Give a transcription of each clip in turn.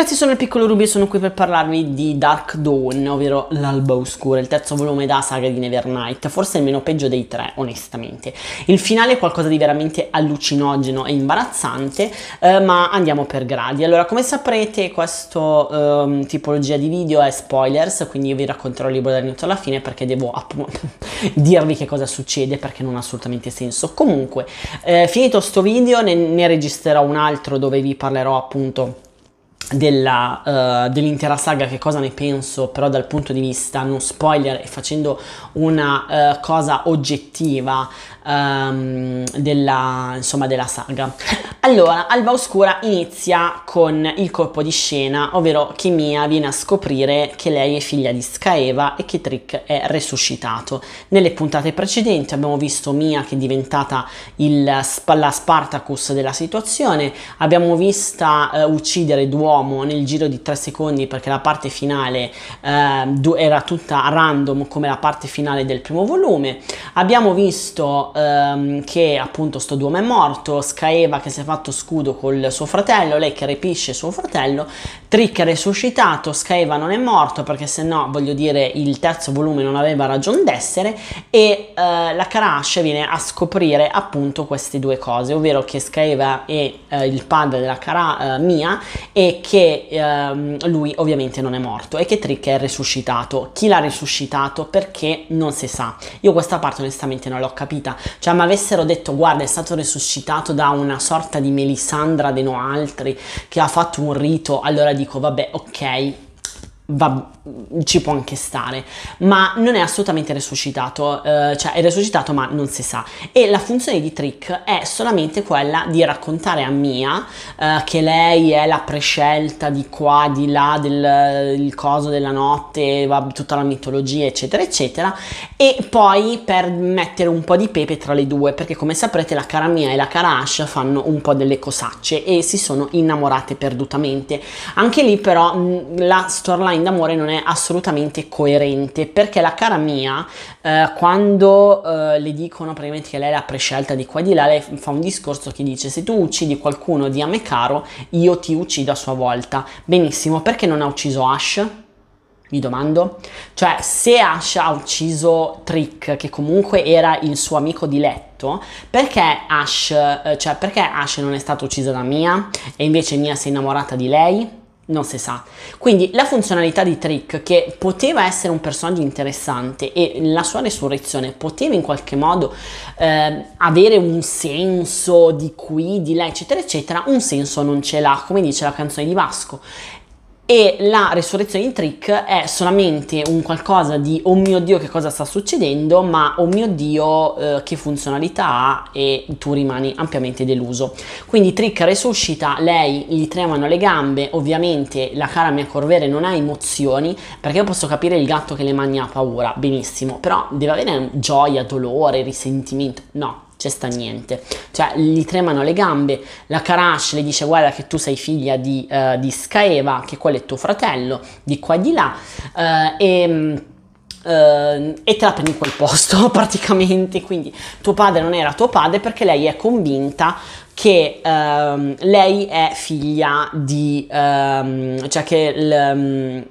ragazzi, sono il piccolo Ruby e sono qui per parlarvi di Dark Dawn, ovvero l'alba oscura, il terzo volume da saga di Nevernight, forse il meno peggio dei tre, onestamente. Il finale è qualcosa di veramente allucinogeno e imbarazzante, eh, ma andiamo per gradi. Allora, come saprete, questa eh, tipologia di video è spoilers, quindi io vi racconterò il libro dall'inizio alla fine perché devo appunto dirvi che cosa succede perché non ha assolutamente senso. Comunque, eh, finito sto video, ne, ne registrerò un altro dove vi parlerò appunto della, uh, dell'intera saga che cosa ne penso però dal punto di vista non spoiler e facendo una uh, cosa oggettiva um, della, insomma, della saga allora Alba Oscura inizia con il colpo di scena ovvero che Mia viene a scoprire che lei è figlia di Skaeva e che Trick è resuscitato nelle puntate precedenti abbiamo visto Mia che è diventata il, la Spartacus della situazione abbiamo vista uh, uccidere due uomo nel giro di tre secondi perché la parte finale eh, era tutta random come la parte finale del primo volume. Abbiamo visto ehm, che appunto sto duomo è morto, Scaeva che si è fatto scudo col suo fratello, lei che rapisce suo fratello Trick resuscitato, Scaeva non è morto perché se no, voglio dire, il terzo volume non aveva ragione d'essere e eh, la Karash viene a scoprire appunto queste due cose, ovvero che Scaeva è eh, il padre della cara eh, Mia e che ehm, lui ovviamente non è morto e che Trick è resuscitato. Chi l'ha resuscitato? Perché non si sa. Io questa parte onestamente non l'ho capita, cioè mi avessero detto guarda è stato resuscitato da una sorta di Melisandra de Noaltri che ha fatto un rito, allora dico vabbè ok, va, ci può anche stare, ma non è assolutamente resuscitato, eh, cioè è resuscitato ma non si sa. E la funzione di Trick è solamente quella di raccontare a Mia eh, che lei è la prescelta di qua, di là, del coso della notte, va, tutta la mitologia, eccetera, eccetera, e poi per mettere un po' di pepe tra le due, perché come saprete la cara Mia e la cara Ash fanno un po' delle cosacce e si sono innamorate perdutamente. Anche lì però la storyline d'amore non è assolutamente coerente perché la cara mia eh, quando eh, le dicono praticamente che lei è la prescelta di qua e di là lei fa un discorso che dice se tu uccidi qualcuno di a me caro io ti uccido a sua volta benissimo perché non ha ucciso Ash? mi domando. Cioè, se Ash ha ucciso Trick, che comunque era il suo amico di letto, perché Ash, eh, cioè, perché Ash non è stata uccisa da Mia e invece Mia si è innamorata di lei? non si sa. Quindi la funzionalità di Trick, che poteva essere un personaggio interessante e la sua resurrezione poteva in qualche modo eh, avere un senso di qui, di là, eccetera, eccetera, un senso non ce l'ha, come dice la canzone di Vasco e la resurrezione di Trick è solamente un qualcosa di oh mio dio che cosa sta succedendo, ma oh mio dio eh, che funzionalità ha e tu rimani ampiamente deluso. Quindi Trick resuscita, lei gli tremano le gambe, ovviamente la cara mia Corvere non ha emozioni, perché io posso capire il gatto che le mangia paura, benissimo, però deve avere gioia, dolore, risentimento, no, c'è sta niente. Cioè, gli tremano le gambe, la Karash le dice guarda che tu sei figlia di, uh, di Skaeva, che quello è tuo fratello, di qua e di là, uh, e... Uh, e te la prendi in quel posto praticamente quindi tuo padre non era tuo padre perché lei è convinta che um, lei è figlia di um, cioè che, l, um,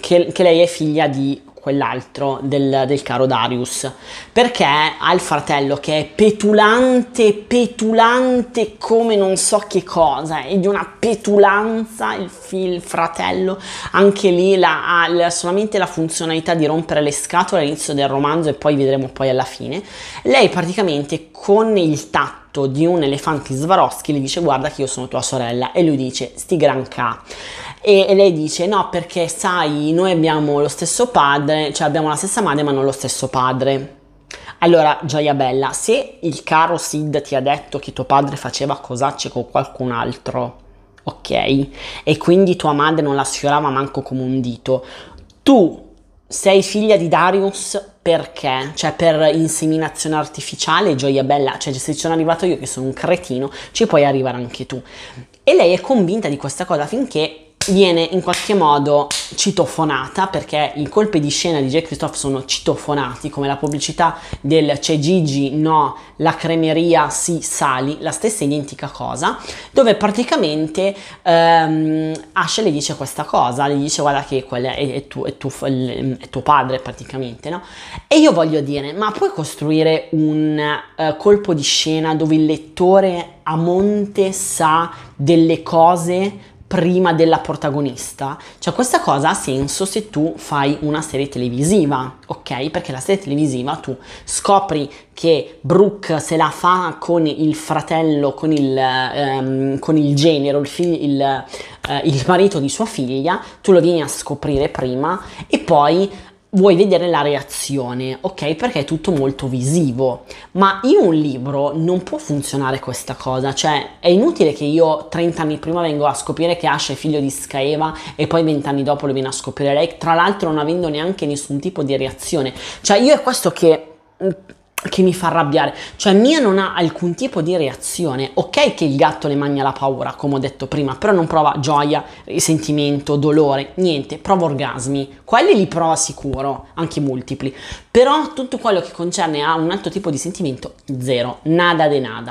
che, che lei è figlia di quell'altro del, del, caro Darius perché ha il fratello che è petulante petulante come non so che cosa è di una petulanza il, il fratello anche lì la, ha solamente la funzionalità di rompere le scatole all'inizio del romanzo e poi vedremo poi alla fine lei praticamente con il tatto di un elefante Swarovski gli dice guarda che io sono tua sorella e lui dice sti gran ca e, e, lei dice no perché sai noi abbiamo lo stesso padre, cioè abbiamo la stessa madre ma non lo stesso padre. Allora, gioia bella, se il caro Sid ti ha detto che tuo padre faceva cosacce con qualcun altro, ok? E quindi tua madre non la sfiorava manco come un dito, tu sei figlia di Darius perché? Cioè per inseminazione artificiale, gioia bella, cioè se ci sono arrivato io che sono un cretino, ci puoi arrivare anche tu. E lei è convinta di questa cosa finché viene in qualche modo citofonata perché i colpi di scena di J. Christophe sono citofonati come la pubblicità del c'è Gigi no la cremeria si sali la stessa identica cosa dove praticamente ehm, Asha le dice questa cosa le dice guarda che quella è, è, tu, è, tu, è tuo padre praticamente no e io voglio dire ma puoi costruire un uh, colpo di scena dove il lettore a monte sa delle cose prima della protagonista. Cioè questa cosa ha senso se tu fai una serie televisiva, ok? Perché la serie televisiva tu scopri che Brooke se la fa con il fratello, con il, ehm, con il genero, il, fig- il, eh, il marito di sua figlia, tu lo vieni a scoprire prima e poi vuoi vedere la reazione, ok? Perché è tutto molto visivo. Ma in un libro non può funzionare questa cosa, cioè è inutile che io 30 anni prima vengo a scoprire che Ash è figlio di Skaeva e poi 20 anni dopo lo viene a scoprire lei, tra l'altro non avendo neanche nessun tipo di reazione. Cioè io è questo che mm, che mi fa arrabbiare. Cioè Mia non ha alcun tipo di reazione. Ok che il gatto le mangia la paura, come ho detto prima, però non prova gioia, risentimento, dolore, niente, prova orgasmi. Quelli li prova sicuro, anche multipli però tutto quello che concerne a un altro tipo di sentimento, zero, nada de nada.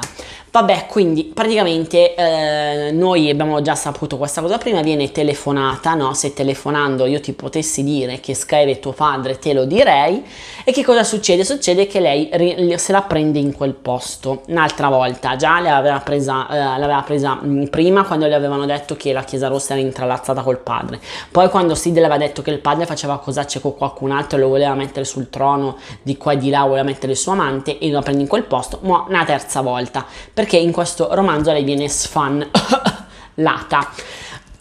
Vabbè, quindi praticamente eh, noi abbiamo già saputo questa cosa prima, viene telefonata, no? Se telefonando io ti potessi dire che scrive tuo padre, te lo direi. E che cosa succede? Succede che lei se la prende in quel posto. Un'altra volta, già l'aveva presa, eh, l'aveva presa mm, prima quando le avevano detto che la Chiesa Rossa era intralazzata col padre. Poi quando Sid le aveva detto che il padre faceva cosacce con qualcun altro e lo voleva mettere sul trono trono di qua e di là vuole mettere il suo amante e lo prende in quel posto, ma una terza volta, perché in questo romanzo lei viene sfanlata.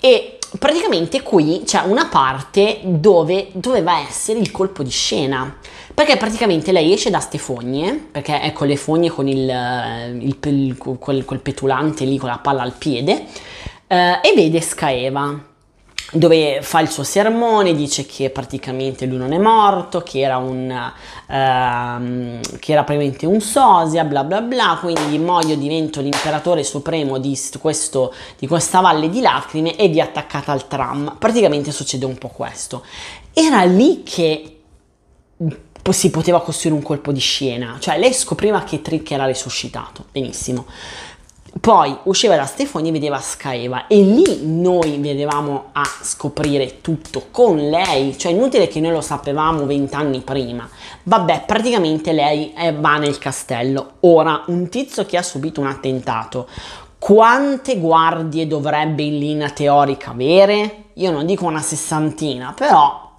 e praticamente qui c'è una parte dove doveva essere il colpo di scena. Perché praticamente lei esce da ste fogne, perché è con ecco, le fogne con il, eh, il, il quel, quel, petulante lì con la palla al piede, eh, e vede Scaeva dove fa il suo sermone, dice che praticamente lui non è morto, che era, un, ehm, che era praticamente un sosia, bla bla bla, quindi mo io divento l'imperatore supremo di, questo, di questa valle di lacrime e vi attaccata al tram. Praticamente succede un po' questo. Era lì che si poteva costruire un colpo di scena, cioè lei scopriva che Trick era risuscitato, benissimo. Poi usciva da Stefoni e vedeva Scaeva e lì noi vedevamo a scoprire tutto con lei, cioè inutile che noi lo sapevamo vent'anni prima. Vabbè, praticamente lei va nel castello. Ora, un tizio che ha subito un attentato, quante guardie dovrebbe in linea teorica avere? Io non dico una sessantina, però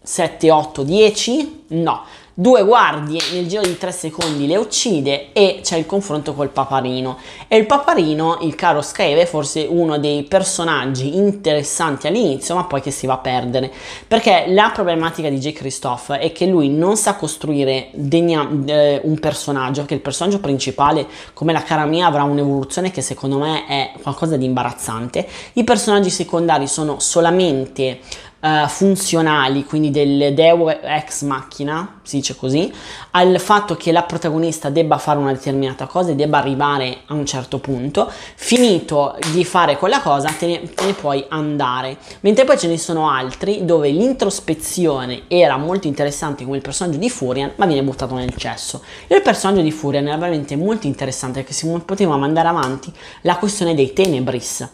7, 8, 10? No, due guardie nel giro di tre secondi le uccide e c'è il confronto col paparino. E il paparino, il caro Skyve, è forse uno dei personaggi interessanti all'inizio, ma poi che si va a perdere. Perché la problematica di J. Christoph è che lui non sa costruire degna, eh, un personaggio, che il personaggio principale, come la cara mia, avrà un'evoluzione che secondo me è qualcosa di imbarazzante. I personaggi secondari sono solamente eh, funzionali, quindi del Deo ex macchina, si dice così, al fatto che la protagonista debba fare una determinata cosa e debba arrivare a un certo punto, finito di fare quella cosa te ne, te ne puoi andare. Mentre poi ce ne sono altri dove l'introspezione era molto interessante come il personaggio di Furian, ma viene buttato nel cesso. Il personaggio di Furian era veramente molto interessante perché si poteva mandare avanti la questione dei Tenebris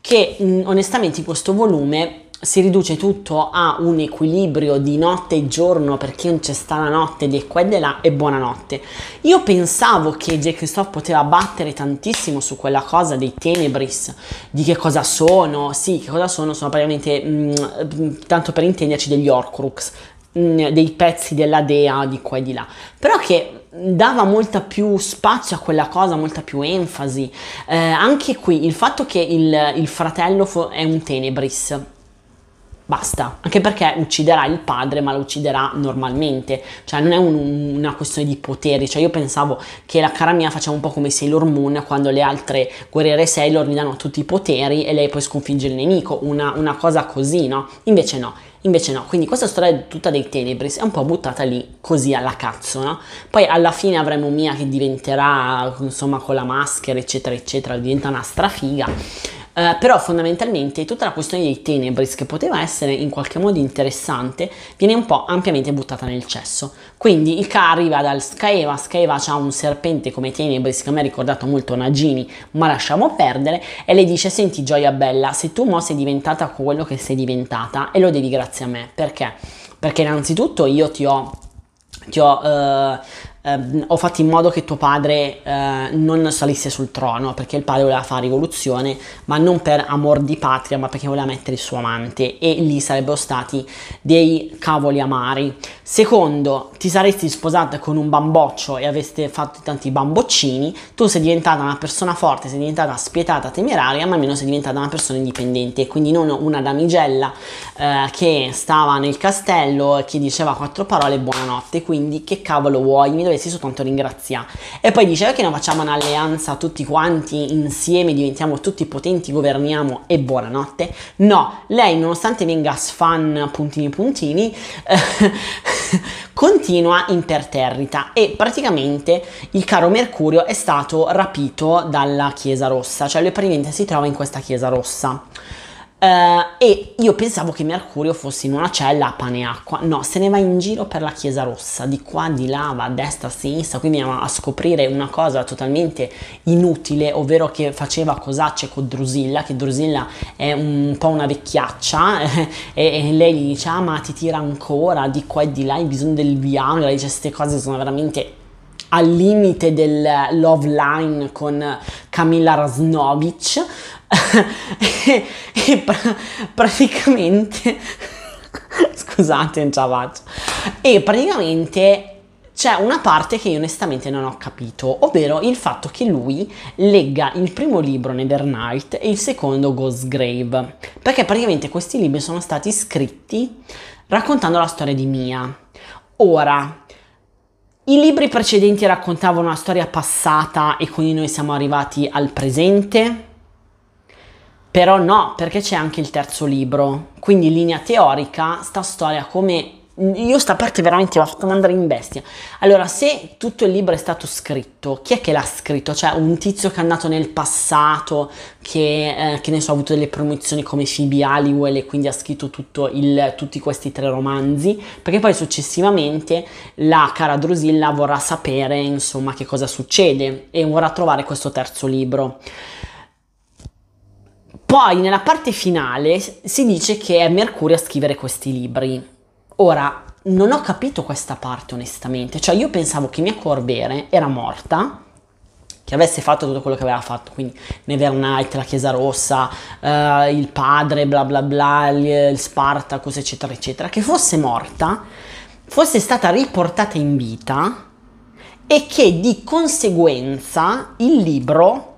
che onestamente in questo volume si riduce tutto a un equilibrio di notte e giorno perché non c'è sta la notte di qua e di là e buonanotte. Io pensavo che J. Christophe poteva battere tantissimo su quella cosa dei tenebris, di che cosa sono, sì, che cosa sono, sono praticamente, mh, mm, tanto per intenderci, degli Orcrux, mh, mm, dei pezzi della dea di qua e di là, però che dava molta più spazio a quella cosa, molta più enfasi. Eh, anche qui il fatto che il, il fratello è un tenebris basta, anche perché ucciderà il padre, ma lo ucciderà normalmente, cioè non è un, una questione di poteri, cioè io pensavo che la cara mia faceva un po' come Sailor Moon quando le altre guerriere Sailor gli danno tutti i poteri e lei poi sconfigge il nemico, una, una cosa così, no? Invece no, Invece no, quindi questa storia tutta dei Tenebris è un po' buttata lì così alla cazzo, no? Poi alla fine avremo Mia che diventerà, insomma, con la maschera, eccetera, eccetera, diventa una strafiga. Eh, però fondamentalmente tutta la questione dei tenebris che poteva essere in qualche modo interessante viene un po' ampiamente buttata nel cesso. Quindi il K arriva dal Skaeva, Skaeva ha un serpente come tenebris che mi ha ricordato molto Nagini, ma lasciamo perdere, e le dice senti gioia bella, se tu mo sei diventata quello che sei diventata e lo devi grazie a me, perché? Perché innanzitutto io ti ho ti ho eh, ehm, ho fatto in modo che tuo padre eh, non salisse sul trono perché il padre voleva fare rivoluzione, ma non per amor di patria, ma perché voleva mettere il suo amante e lì sarebbero stati dei cavoli amari. Secondo, ti saresti sposata con un bamboccio e avreste fatto tanti bamboccini, tu sei diventata una persona forte, sei diventata spietata, temeraria, ma almeno sei diventata una persona indipendente, quindi non una damigella eh, che stava nel castello e che diceva quattro parole buonanotte, quindi che cavolo vuoi, mi dovete volessi soltanto ringrazia. E poi dice perché non facciamo un'alleanza tutti quanti insieme, diventiamo tutti potenti, governiamo e buonanotte? No, lei nonostante venga sfan puntini puntini, continua imperterrita e praticamente il caro Mercurio è stato rapito dalla Chiesa Rossa, cioè lui praticamente si trova in questa Chiesa Rossa. Uh, e io pensavo che Mercurio fosse in una cella a pane e acqua, no, se ne va in giro per la Chiesa Rossa, di qua, di là, va a destra, a sinistra, quindi andiamo a scoprire una cosa totalmente inutile, ovvero che faceva Cosacce con Drusilla, che Drusilla è un po' una vecchiaccia e, e lei gli dice ah ma ti tira ancora di qua e di là, hai bisogno del Viagra, dice queste cose sono veramente al limite del love line con Camilla Rasnovich. e, pra- praticamente scusate non ce la faccio e praticamente c'è una parte che io onestamente non ho capito, ovvero il fatto che lui legga il primo libro Nevernight e il secondo Ghost Grave, perché praticamente questi libri sono stati scritti raccontando la storia di Mia. Ora, i libri precedenti raccontavano una storia passata e quindi noi siamo arrivati al presente, però no, perché c'è anche il terzo libro. Quindi in linea teorica, sta storia come... Io sta parte veramente mi ha fatto mandare in bestia. Allora, se tutto il libro è stato scritto, chi è che l'ha scritto? Cioè un tizio che è andato nel passato, che, eh, che ne so, ha avuto delle promozioni come Phoebe Halliwell e quindi ha scritto il, tutti questi tre romanzi, perché poi successivamente la cara Drusilla vorrà sapere, insomma, che cosa succede e vorrà trovare questo terzo libro. Poi nella parte finale si dice che è Mercurio a scrivere questi libri. Ora, non ho capito questa parte onestamente, cioè io pensavo che mia corvere era morta, che avesse fatto tutto quello che aveva fatto, quindi Never Night, la Chiesa Rossa, eh, il padre, bla bla bla, il Spartacus, eccetera, eccetera, che fosse morta, fosse stata riportata in vita e che di conseguenza il libro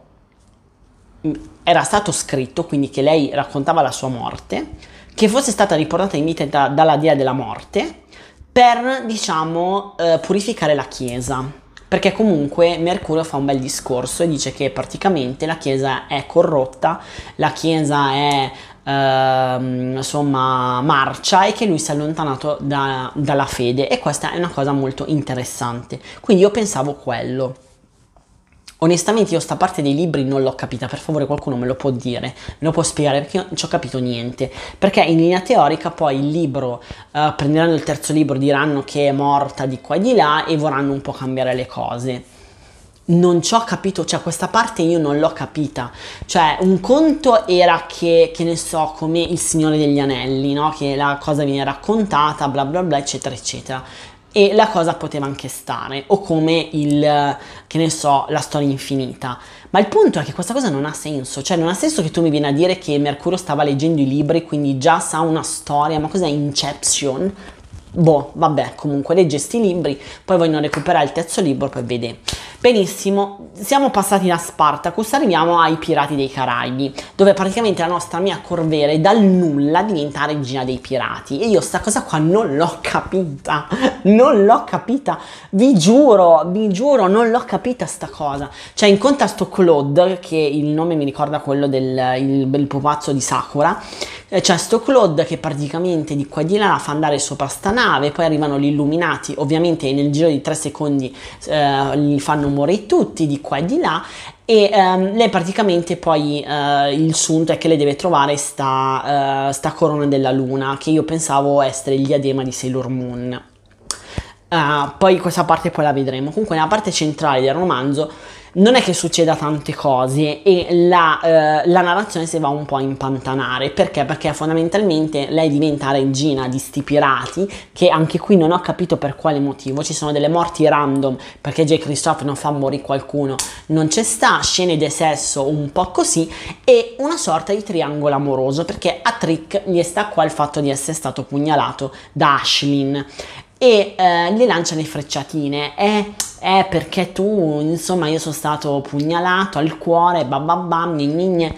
mm, era stato scritto, quindi che lei raccontava la sua morte, che fosse stata riportata in vita da, dalla dea della morte per, diciamo, eh, purificare la Chiesa. Perché comunque Mercurio fa un bel discorso e dice che praticamente la Chiesa è corrotta, la Chiesa è Uh, insomma marcia e che lui si è allontanato da, dalla fede e questa è una cosa molto interessante quindi io pensavo quello Onestamente io sta parte dei libri non l'ho capita, per favore qualcuno me lo può dire, me lo può spiegare perché io non ci ho capito niente, perché in linea teorica poi il libro, eh, prenderanno il terzo libro, diranno che è morta di qua e di là e vorranno un po' cambiare le cose. Non ci ho capito, cioè questa parte io non l'ho capita, cioè un conto era che, che ne so, come il Signore degli Anelli, no? che la cosa viene raccontata, bla bla bla, eccetera, eccetera e la cosa poteva anche stare, o come il, che ne so, la storia infinita. Ma il punto è che questa cosa non ha senso, cioè non ha senso che tu mi vieni a dire che Mercurio stava leggendo i libri, quindi già sa una storia, ma cos'è Inception? boh, vabbè, comunque legge questi libri, poi vogliono recuperare il terzo libro, poi vede. Benissimo, siamo passati da Spartacus, arriviamo ai Pirati dei Caraibi, dove praticamente la nostra mia Corvere dal nulla diventa regina dei pirati. E io sta cosa qua non l'ho capita, non l'ho capita, vi giuro, vi giuro, non l'ho capita sta cosa. Cioè incontra sto Claude, che il nome mi ricorda quello del il, il pupazzo di Sakura, eh, c'è cioè sto Claude che praticamente di qua e di là la fa andare sopra sta nave, poi arrivano gli illuminati, ovviamente nel giro di tre secondi eh, li fanno morire tutti di qua e di là e um, lei praticamente poi uh, il sunto è che lei deve trovare sta, uh, sta corona della luna che io pensavo essere il diadema di Sailor Moon Uh, poi questa parte poi la vedremo. Comunque nella parte centrale del romanzo non è che succeda tante cose e la, uh, la narrazione si va un po' a impantanare. Perché? Perché fondamentalmente lei diventa regina di sti pirati che anche qui non ho capito per quale motivo. Ci sono delle morti random perché J. Christophe non fa morire qualcuno. Non c'è sta, scene di sesso un po' così e una sorta di triangolo amoroso perché a Trick gli sta qua il fatto di essere stato pugnalato da Ashlyn e eh, gli le frecciatine. È, eh, perché tu, insomma, io sono stato pugnalato al cuore, bam bam bam, gnigne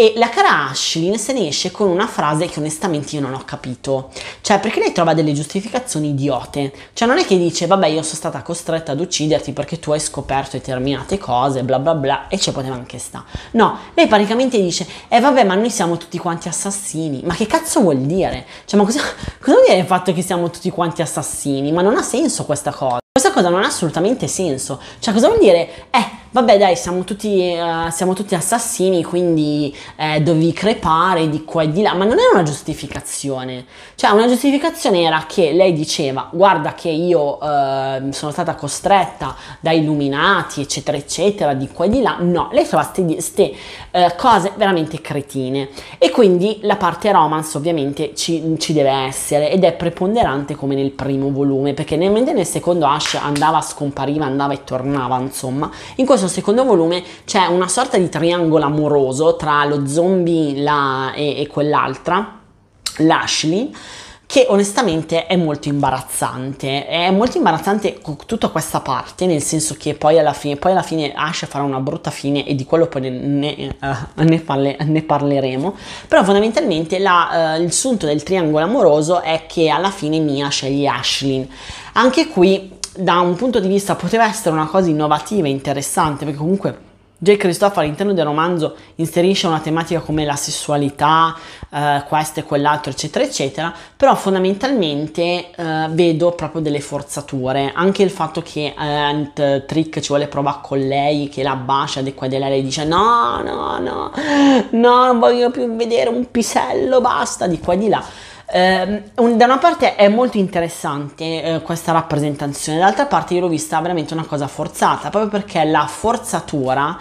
e la cara Ashlyn se ne esce con una frase che onestamente io non ho capito. Cioè, perché lei trova delle giustificazioni idiote. Cioè, non è che dice, vabbè, io sono stata costretta ad ucciderti perché tu hai scoperto determinate cose, bla bla bla, e ci poteva anche sta. No, lei praticamente dice, eh vabbè, ma noi siamo tutti quanti assassini. Ma che cazzo vuol dire? Cioè, ma cosa, cosa vuol dire il fatto che siamo tutti quanti assassini? Ma non ha senso questa cosa. Questa cosa non ha assolutamente senso. Cioè, cosa vuol dire? Eh, vabbè dai, siamo tutti, uh, siamo tutti assassini, quindi eh, dovevi crepare di qua e di là, ma non è una giustificazione. Cioè, una giustificazione era che lei diceva, guarda che io uh, sono stata costretta da illuminati, eccetera, eccetera, di qua e di là. No, lei fa queste uh, cose veramente cretine. E quindi la parte romance ovviamente ci, ci deve essere ed è preponderante come nel primo volume, perché nel, nel secondo Ash andava, scompariva, andava e tornava, insomma, in questo questo secondo volume c'è una sorta di triangolo amoroso tra lo zombie la, e, e quell'altra, l'Ashley che onestamente è molto imbarazzante. È molto imbarazzante tutta questa parte, nel senso che poi alla fine, poi alla fine Ash farà una brutta fine e di quello poi ne, ne, uh, ne, parle, ne parleremo. Però fondamentalmente la, uh, il sunto del triangolo amoroso è che alla fine Mia sceglie Ashley. Anche qui da un punto di vista poteva essere una cosa innovativa e interessante, perché comunque J. Christophe all'interno del romanzo inserisce una tematica come la sessualità, eh, questo e quell'altro, eccetera, eccetera, però fondamentalmente eh, vedo proprio delle forzature, anche il fatto che eh, Ant Trick ci vuole provare con lei, che la bacia di qua e di là, lei dice no, no, no, no, non voglio più vedere un pisello, basta, di qua e di là. Eh, un, da una parte è molto interessante eh, questa rappresentazione, dall'altra parte io l'ho vista veramente una cosa forzata, proprio perché la forzatura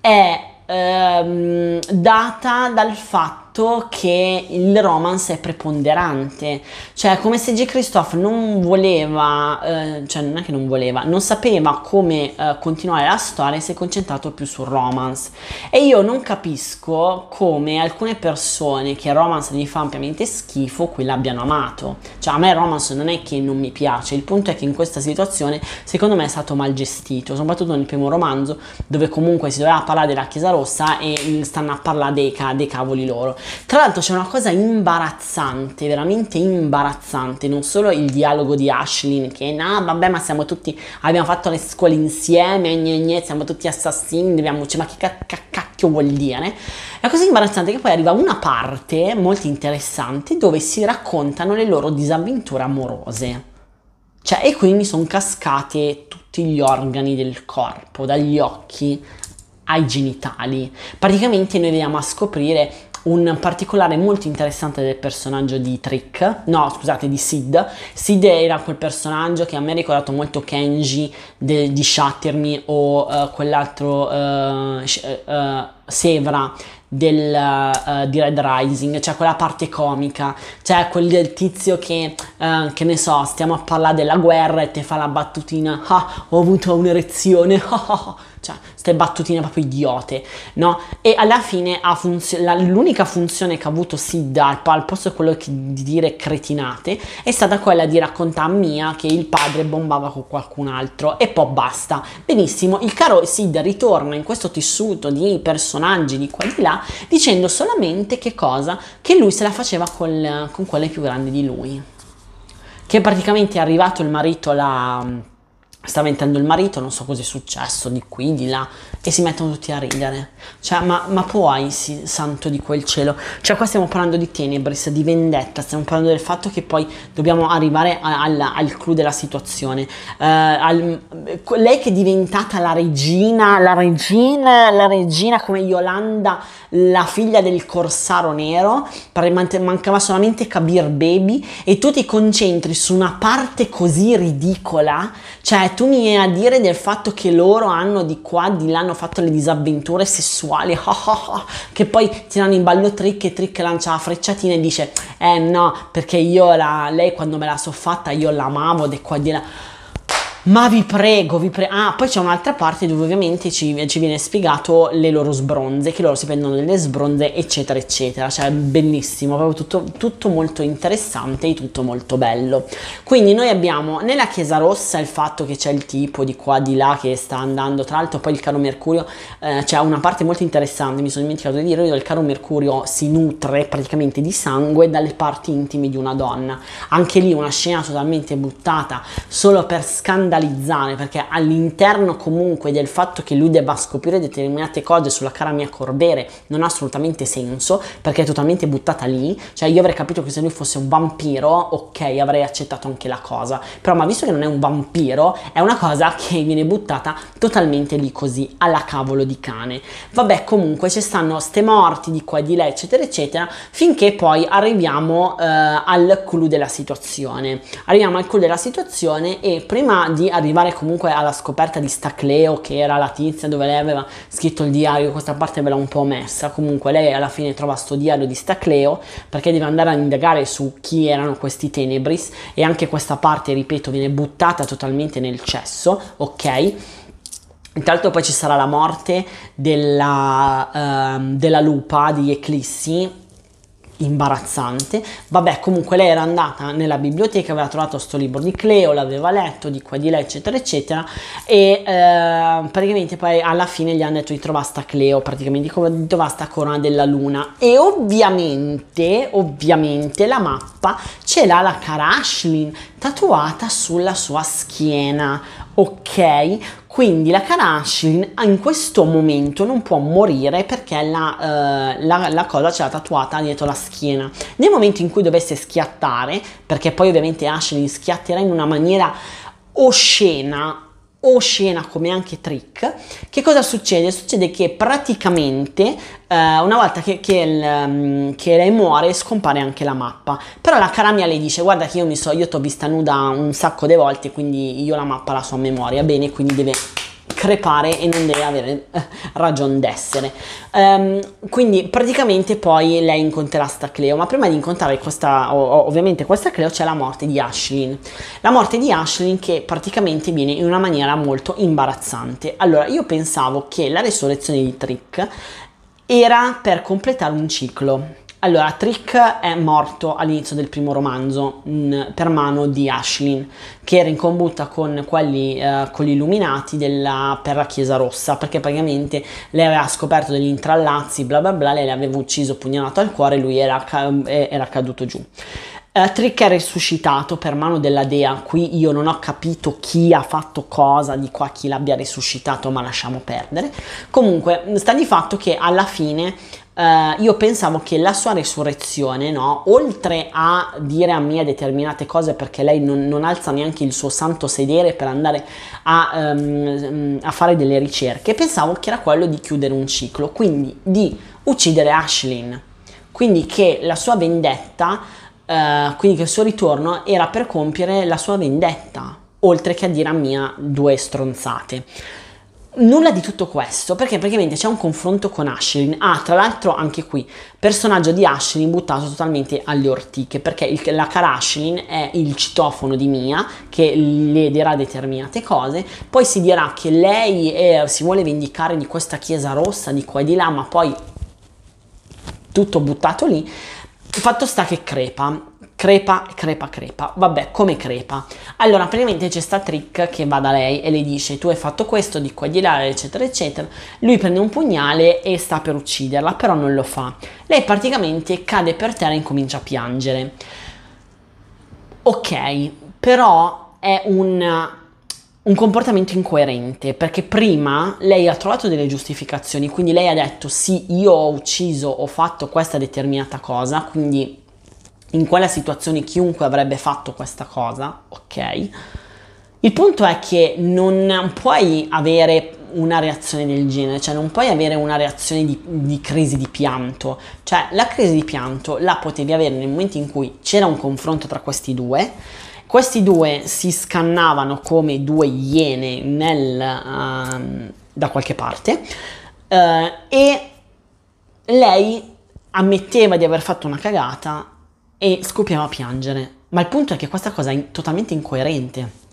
è ehm, data dal fatto fatto che il romance è preponderante, cioè come se G. Christophe non voleva, eh, cioè non è che non voleva, non sapeva come eh, continuare la storia e si è concentrato più sul romance. E io non capisco come alcune persone che il romance gli fa ampiamente schifo, qui l'abbiano amato. Cioè a me il romance non è che non mi piace, il punto è che in questa situazione secondo me è stato mal gestito, soprattutto nel primo romanzo dove comunque si doveva parlare della Chiesa Rossa e mm, stanno a parlare dei, ca- dei cavoli loro. Tra l'altro c'è una cosa imbarazzante, veramente imbarazzante, non solo il dialogo di Ashlyn che no, vabbè, ma siamo tutti, abbiamo fatto le scuole insieme, gne, gne, siamo tutti assassini, dobbiamo, cioè, ma che cacchio vuol dire? La cosa imbarazzante è che poi arriva una parte molto interessante dove si raccontano le loro disavventure amorose. Cioè, e quindi sono cascate tutti gli organi del corpo, dagli occhi ai genitali. Praticamente noi veniamo a scoprire un particolare molto interessante del personaggio di Trick, no scusate di Sid. Sid era quel personaggio che a me ha ricordato molto Kenji de, di Me o uh, quell'altro uh, uh, Sevra del, uh, di Red Rising, cioè quella parte comica, cioè quel del tizio che, uh, che ne so, stiamo a parlare della guerra e te fa la battutina, ah, ho avuto un'erezione, cioè queste battutine proprio idiote, no? E alla fine funzio- la, l'unica funzione che ha avuto Sid al, al posto quello che, di dire cretinate è stata quella di raccontare a Mia che il padre bombava con qualcun altro e poi basta. Benissimo, il caro Sid ritorna in questo tessuto di personaggi di qua e di là dicendo solamente che cosa? Che lui se la faceva col, con quelle più grandi di lui. Che praticamente è arrivato il marito la sta mentendo il marito, non so cos'è successo, di qui, di là, e si mettono tutti a ridere. Cioè, ma, ma puoi, sì, santo di quel cielo? Cioè, qua stiamo parlando di Tenebris, di vendetta, stiamo parlando del fatto che poi dobbiamo arrivare a, al, al clou della situazione. Uh, al, lei che è diventata la regina, la regina, la regina come Yolanda la figlia del corsaro nero, mancava solamente Kabir Baby e tu ti concentri su una parte così ridicola, cioè tu mi vieni a dire del fatto che loro hanno di qua, di là, hanno fatto le disavventure sessuali, che poi tirano in ballo Trick e Trick lancia la frecciatina e dice eh no, perché io la, lei quando me la so fatta io l'amavo di qua di là ma vi prego, vi prego. Ah, poi c'è un'altra parte dove ovviamente ci, ci, viene spiegato le loro sbronze, che loro si prendono delle sbronze, eccetera, eccetera. Cioè, bellissimo, proprio tutto, tutto molto interessante e tutto molto bello. Quindi noi abbiamo nella Chiesa Rossa il fatto che c'è il tipo di qua, di là che sta andando, tra l'altro poi il caro Mercurio, eh, c'è una parte molto interessante, mi sono dimenticato di dirlo, il caro Mercurio si nutre praticamente di sangue dalle parti intime di una donna. Anche lì una scena totalmente buttata solo per scandalizzare totalizzare perché all'interno comunque del fatto che lui debba scoprire determinate cose sulla cara mia Corbere non ha assolutamente senso perché è totalmente buttata lì, cioè io avrei capito che se lui fosse un vampiro, ok, avrei accettato anche la cosa, però ma visto che non è un vampiro, è una cosa che viene buttata totalmente lì così, alla cavolo di cane. Vabbè, comunque ci stanno ste morti di qua e di là, eccetera, eccetera, finché poi arriviamo eh, al clou della situazione. Arriviamo al clou della situazione e prima di arrivare comunque alla scoperta di Stacleo che era la tizia dove lei aveva scritto il diario, questa parte ve l'ho un po' messa, comunque lei alla fine trova sto diario di Stacleo perché deve andare a indagare su chi erano questi Tenebris e anche questa parte, ripeto, viene buttata totalmente nel cesso, ok? Intanto poi ci sarà la morte della, uh, della lupa di Eclissi imbarazzante. Vabbè, comunque lei era andata nella biblioteca, aveva trovato sto libro di Cleo, l'aveva letto di qua di là, eccetera, eccetera. E eh, praticamente poi alla fine gli hanno detto di trovare sta Cleo, praticamente come trovare sta corona della luna. E ovviamente, ovviamente la mappa ce l'ha la cara Ashlyn tatuata sulla sua schiena ok? Quindi la Kanashin in questo momento non può morire perché la, eh, la, la cosa ce l'ha tatuata dietro la schiena. Nel momento in cui dovesse schiattare, perché poi ovviamente Ashley schiatterà in una maniera oscena o scena come anche trick, che cosa succede? Succede che praticamente eh, una volta che, che, il, mm, che, lei muore scompare anche la mappa, però la caramia le dice guarda che io mi so, io ti ho vista nuda un sacco di volte quindi io la mappa la so a memoria, bene, quindi deve crepare e non deve avere eh, ragion d'essere. Um, quindi praticamente poi lei incontrerà sta Cleo, ma prima di incontrare questa, ovviamente questa Cleo c'è la morte di Ashlyn. La morte di Ashlyn che praticamente viene in una maniera molto imbarazzante. Allora io pensavo che la resurrezione di Trick era per completare un ciclo allora, Trick è morto all'inizio del primo romanzo mh, mm, per mano di Ashlyn, che era in combutta con quelli, eh, con gli illuminati della, per la Chiesa Rossa, perché praticamente lei aveva scoperto degli intrallazzi, bla bla bla, lei l'aveva ucciso, pugnalato al cuore, e lui era, mm, era caduto giù. Uh, Trick è risuscitato per mano della dea, qui io non ho capito chi ha fatto cosa, di qua chi l'abbia risuscitato, ma lasciamo perdere. Comunque mm, sta di fatto che alla fine eh, io pensavo che la sua resurrezione, no, oltre a dire a Mia determinate cose perché lei non, non alza neanche il suo santo sedere per andare a, um, a fare delle ricerche, pensavo che era quello di chiudere un ciclo, quindi di uccidere Ashlyn. Quindi che la sua vendetta, eh, quindi che il suo ritorno era per compiere la sua vendetta, oltre che a dire a Mia due stronzate. Nulla di tutto questo, perché praticamente c'è un confronto con Asherin. Ah, tra l'altro anche qui, personaggio di Asherin buttato totalmente alle ortiche, perché il, la cara Asherin è il citofono di Mia, che le dirà determinate cose, poi si dirà che lei è, eh, si vuole vendicare di questa chiesa rossa, di qua e di là, ma poi tutto buttato lì. Fatto sta che crepa crepa, crepa, crepa. Vabbè, come crepa? Allora, praticamente c'è sta trick che va da lei e le dice tu hai fatto questo di qua di là, eccetera, eccetera. Lui prende un pugnale e sta per ucciderla, però non lo fa. Lei praticamente cade per terra e incomincia a piangere. Ok, però è un un comportamento incoerente perché prima lei ha trovato delle giustificazioni, quindi lei ha detto sì, io ho ucciso, ho fatto questa determinata cosa, quindi in quella situazione chiunque avrebbe fatto questa cosa, ok? Il punto è che non puoi avere una reazione del genere, cioè non puoi avere una reazione di, di, crisi di pianto, cioè la crisi di pianto la potevi avere nel momento in cui c'era un confronto tra questi due, questi due si scannavano come due iene nel, uh, da qualche parte uh, e lei ammetteva di aver fatto una cagata e scoppiava a piangere. Ma il punto è che questa cosa è totalmente incoerente.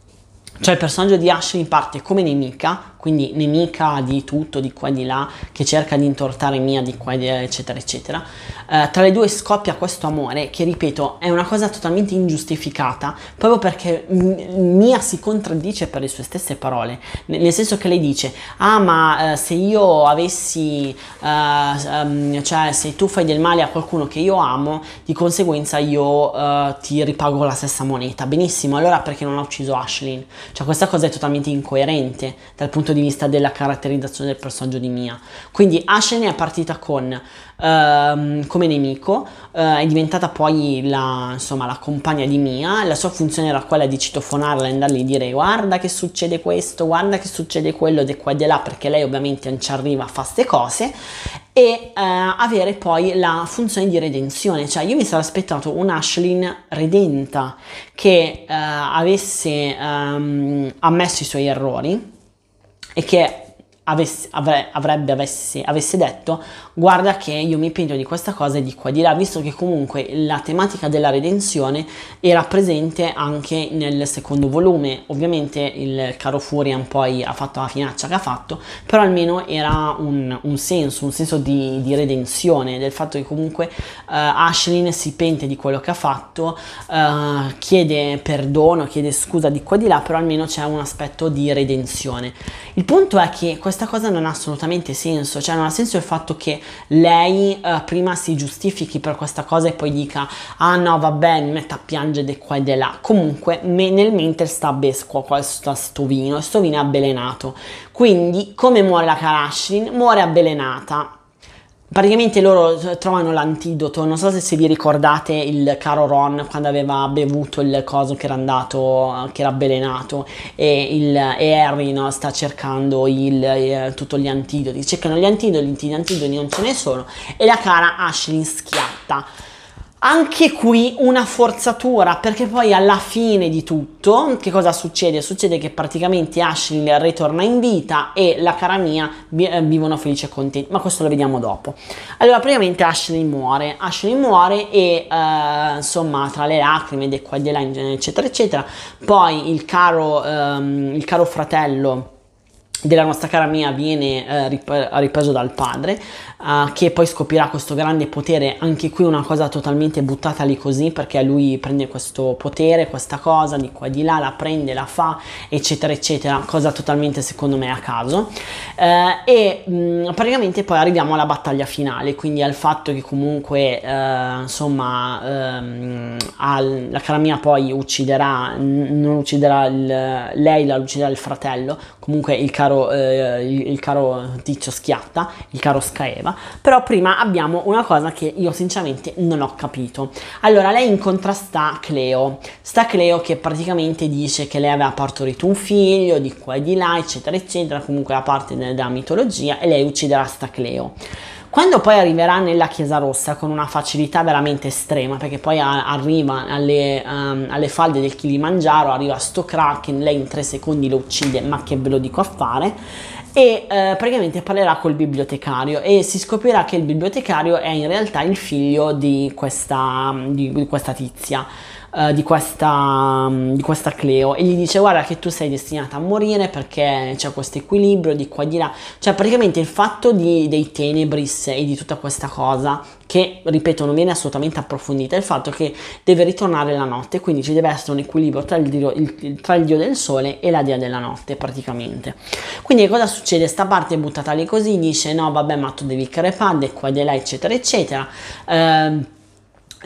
Cioè il personaggio di Ashley parte come nemica, quindi nemica di tutto, di qua e di là, che cerca di intortare mia di qua e di là, eccetera, eccetera. Eh, tra le due scoppia questo amore, che ripeto è una cosa totalmente ingiustificata, proprio perché Mia si contraddice per le sue stesse parole, nel senso che lei dice, ah ma eh, se io avessi, eh, um, cioè se tu fai del male a qualcuno che io amo, di conseguenza io eh, ti ripago la stessa moneta, benissimo, allora perché non ha ucciso Ashlyn? Cioè questa cosa è totalmente incoerente dal punto di di vista della caratterizzazione del personaggio di Mia. Quindi Ashen è partita con Uh, come nemico, uh, è diventata poi la, insomma, la compagna di Mia, la sua funzione era quella di citofonarla e andargli a dire guarda che succede questo, guarda che succede quello di qua e di là, perché lei ovviamente non ci arriva a fare queste cose, e uh, avere poi la funzione di redenzione, cioè io mi sarei aspettato un Ashlyn redenta che eh, avesse um, ammesso i suoi errori, e che avesse, avre, avrebbe, avesse, avesse, detto guarda che io mi pento di questa cosa e di qua e di là, visto che comunque la tematica della redenzione era presente anche nel secondo volume. Ovviamente il caro Furian poi ha fatto la finaccia che ha fatto, però almeno era un, un senso, un senso di, di, redenzione, del fatto che comunque eh, Ashlyn si pente di quello che ha fatto, eh, chiede perdono, chiede scusa di qua di là, però almeno c'è un aspetto di redenzione. Il punto è che questa cosa non ha assolutamente senso, cioè non ha senso il fatto che lei eh, prima si giustifichi per questa cosa e poi dica ah no vabbè mi metta a piangere di qua e di là, comunque me, nel mentre sta a besco questo sto vino, sto vino è avvelenato, quindi come muore la cara Ashlyn? Muore avvelenata Praticamente loro eh, trovano l'antidoto, non so se, se vi ricordate il caro Ron quando aveva bevuto il coso che era andato, eh, che era avvelenato e, il, e Harry no, sta cercando il, eh, tutti gli antidoti, cercano gli antidoti, gli antidoti non ce ne sono e la cara Ashley schiatta anche qui una forzatura, perché poi alla fine di tutto, che cosa succede? Succede che praticamente Ashley ritorna in vita e la cara mia eh, vivono felici e contenti, ma questo lo vediamo dopo. Allora, praticamente Ashley muore, Ashley muore e eh, insomma tra le lacrime, de qua di là, eccetera, eccetera, poi il caro, ehm, il caro fratello della nostra cara mia viene eh, rip- ripreso dal padre eh, che poi scoprirà questo grande potere anche qui una cosa totalmente buttata lì così perché lui prende questo potere questa cosa di qua e di là la prende la fa eccetera eccetera cosa totalmente secondo me a caso eh, e mh, mm, praticamente poi arriviamo alla battaglia finale quindi al fatto che comunque eh, insomma ehm, al, la cara mia poi ucciderà n- non ucciderà il, lei la ucciderà il fratello comunque il car- caro, eh, il, il caro Ticcio Schiatta, il caro Skaeva. però prima abbiamo una cosa che io sinceramente non ho capito. Allora, lei incontra sta Cleo, sta Cleo che praticamente dice che lei aveva partorito un figlio di qua e di là, eccetera, eccetera, comunque la parte della mitologia, e lei ucciderà sta Cleo. Quando poi arriverà nella Chiesa Rossa con una facilità veramente estrema, perché poi a, arriva alle, um, alle, falde del Kilimangiaro, arriva sto Kraken, lei in tre secondi lo uccide, ma che ve lo dico a fare, e eh, praticamente parlerà col bibliotecario e si scoprirà che il bibliotecario è in realtà il figlio di questa, di questa tizia. Eh, di, questa, mm, di, questa, Cleo e gli dice guarda che tu sei destinata a morire perché c'è questo equilibrio di qua e di là, cioè praticamente il fatto di, dei tenebris e di tutta questa cosa che ripeto non viene assolutamente approfondita è il fatto che deve ritornare la notte quindi ci deve essere un equilibrio tra il, dio, il, tra il dio del sole e la dia della notte praticamente quindi cosa succede? Sta parte è buttata lì così dice no vabbè ma tu devi crepare qua e di là eccetera eccetera eh,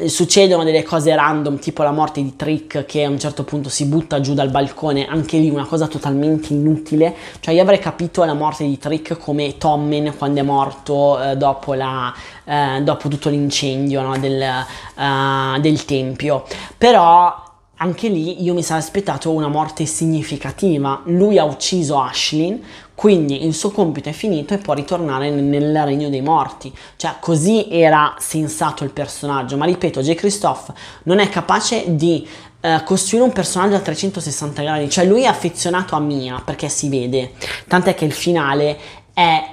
succedono delle cose random, tipo la morte di Trick che a un certo punto si butta giù dal balcone, anche lì una cosa totalmente inutile. Cioè io avrei capito la morte di Trick come Tommen quando è morto eh, dopo, la, eh, dopo, tutto l'incendio no, del, eh, del tempio. Però anche lì io mi sarei aspettato una morte significativa. Lui ha ucciso Ashlyn, quindi il suo compito è finito e può ritornare nel regno dei morti. Cioè così era sensato il personaggio, ma ripeto, J. Christoph non è capace di Uh, costruire un personaggio a 360 gradi, cioè lui è affezionato a Mia perché si vede, tant'è che il finale è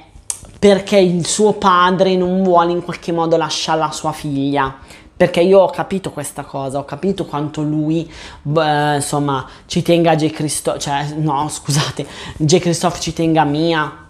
perché il suo padre non vuole in qualche modo lasciare la sua figlia perché io ho capito questa cosa, ho capito quanto lui, beh, insomma, ci tenga a J. Christophe, cioè, no, scusate, J. Christophe ci tenga a Mia,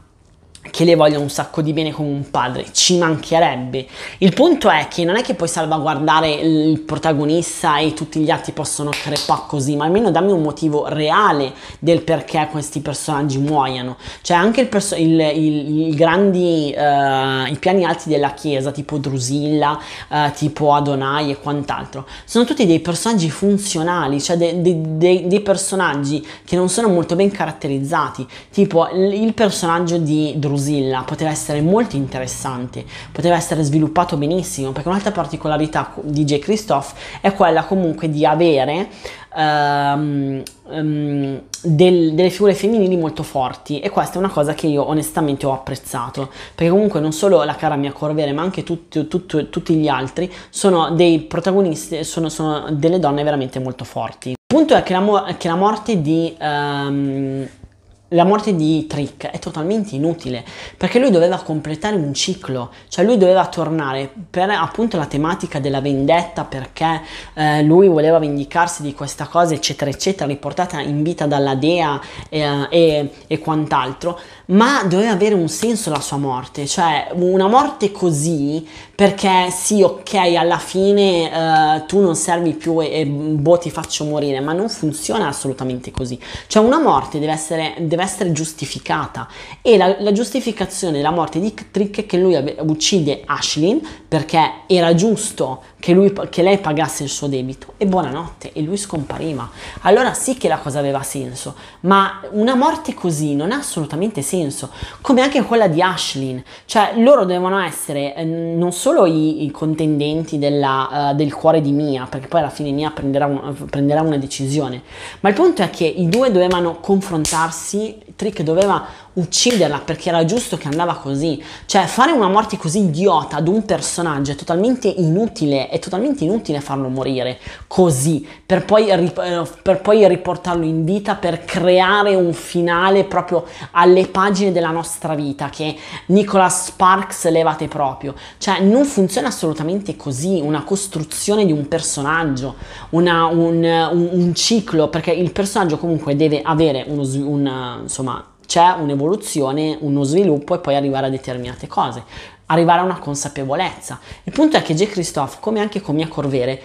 che le voglia un sacco di bene come un padre, ci mancherebbe. Il punto è che non è che puoi salvaguardare il protagonista e tutti gli altri possono crepare così, ma almeno dammi un motivo reale del perché questi personaggi muoiano. Cioè anche i perso- il, il, il grandi, uh, i piani alti della chiesa, tipo Drusilla, uh, tipo Adonai e quant'altro, sono tutti dei personaggi funzionali, cioè dei de- de- de personaggi che non sono molto ben caratterizzati, tipo il personaggio di Drusilla Drusilla poteva essere molto interessante, poteva essere sviluppato benissimo, perché un'altra particolarità di J. Christoph è quella comunque di avere um, um, del, delle figure femminili molto forti e questa è una cosa che io onestamente ho apprezzato, perché comunque non solo la cara mia Corvere, ma anche tutti, tutti, tutti gli altri sono dei protagonisti, sono, sono, delle donne veramente molto forti. Il punto è che la, che la morte di... Um, la morte di Trick è totalmente inutile perché lui doveva completare un ciclo, cioè lui doveva tornare per appunto la tematica della vendetta perché eh, lui voleva vendicarsi di questa cosa eccetera eccetera riportata in vita dalla dea eh, e, e quant'altro ma doveva avere un senso la sua morte, cioè una morte così perché sì, ok, alla fine uh, tu non servi più e, e, boh ti faccio morire, ma non funziona assolutamente così. Cioè una morte deve essere, deve essere giustificata e la, la, giustificazione della morte di Trick è che lui ave, uccide Ashlyn perché era giusto che, lui, che lei pagasse il suo debito e buonanotte e lui scompariva. Allora sì che la cosa aveva senso, ma una morte così non ha assolutamente senso senso. Come anche quella di Ashlyn, cioè loro devono essere eh, non solo i, i contendenti della, uh, del cuore di Mia, perché poi alla fine Mia prenderà, un, prenderà una decisione, ma il punto è che i due dovevano confrontarsi, Trick doveva ucciderla perché era giusto che andava così. Cioè, fare una morte così idiota ad un personaggio è totalmente inutile, è totalmente inutile farlo morire così, per poi, eh, per poi riportarlo in vita, per creare un finale proprio alle pagine della nostra vita che Nicholas Sparks levate proprio. Cioè, non funziona assolutamente così una costruzione di un personaggio, una, un, un, un, ciclo, perché il personaggio comunque deve avere uno, un, insomma, c'è un'evoluzione, uno sviluppo e poi arrivare a determinate cose, arrivare a una consapevolezza. Il punto è che J. Christophe, come anche con Mia Corvere,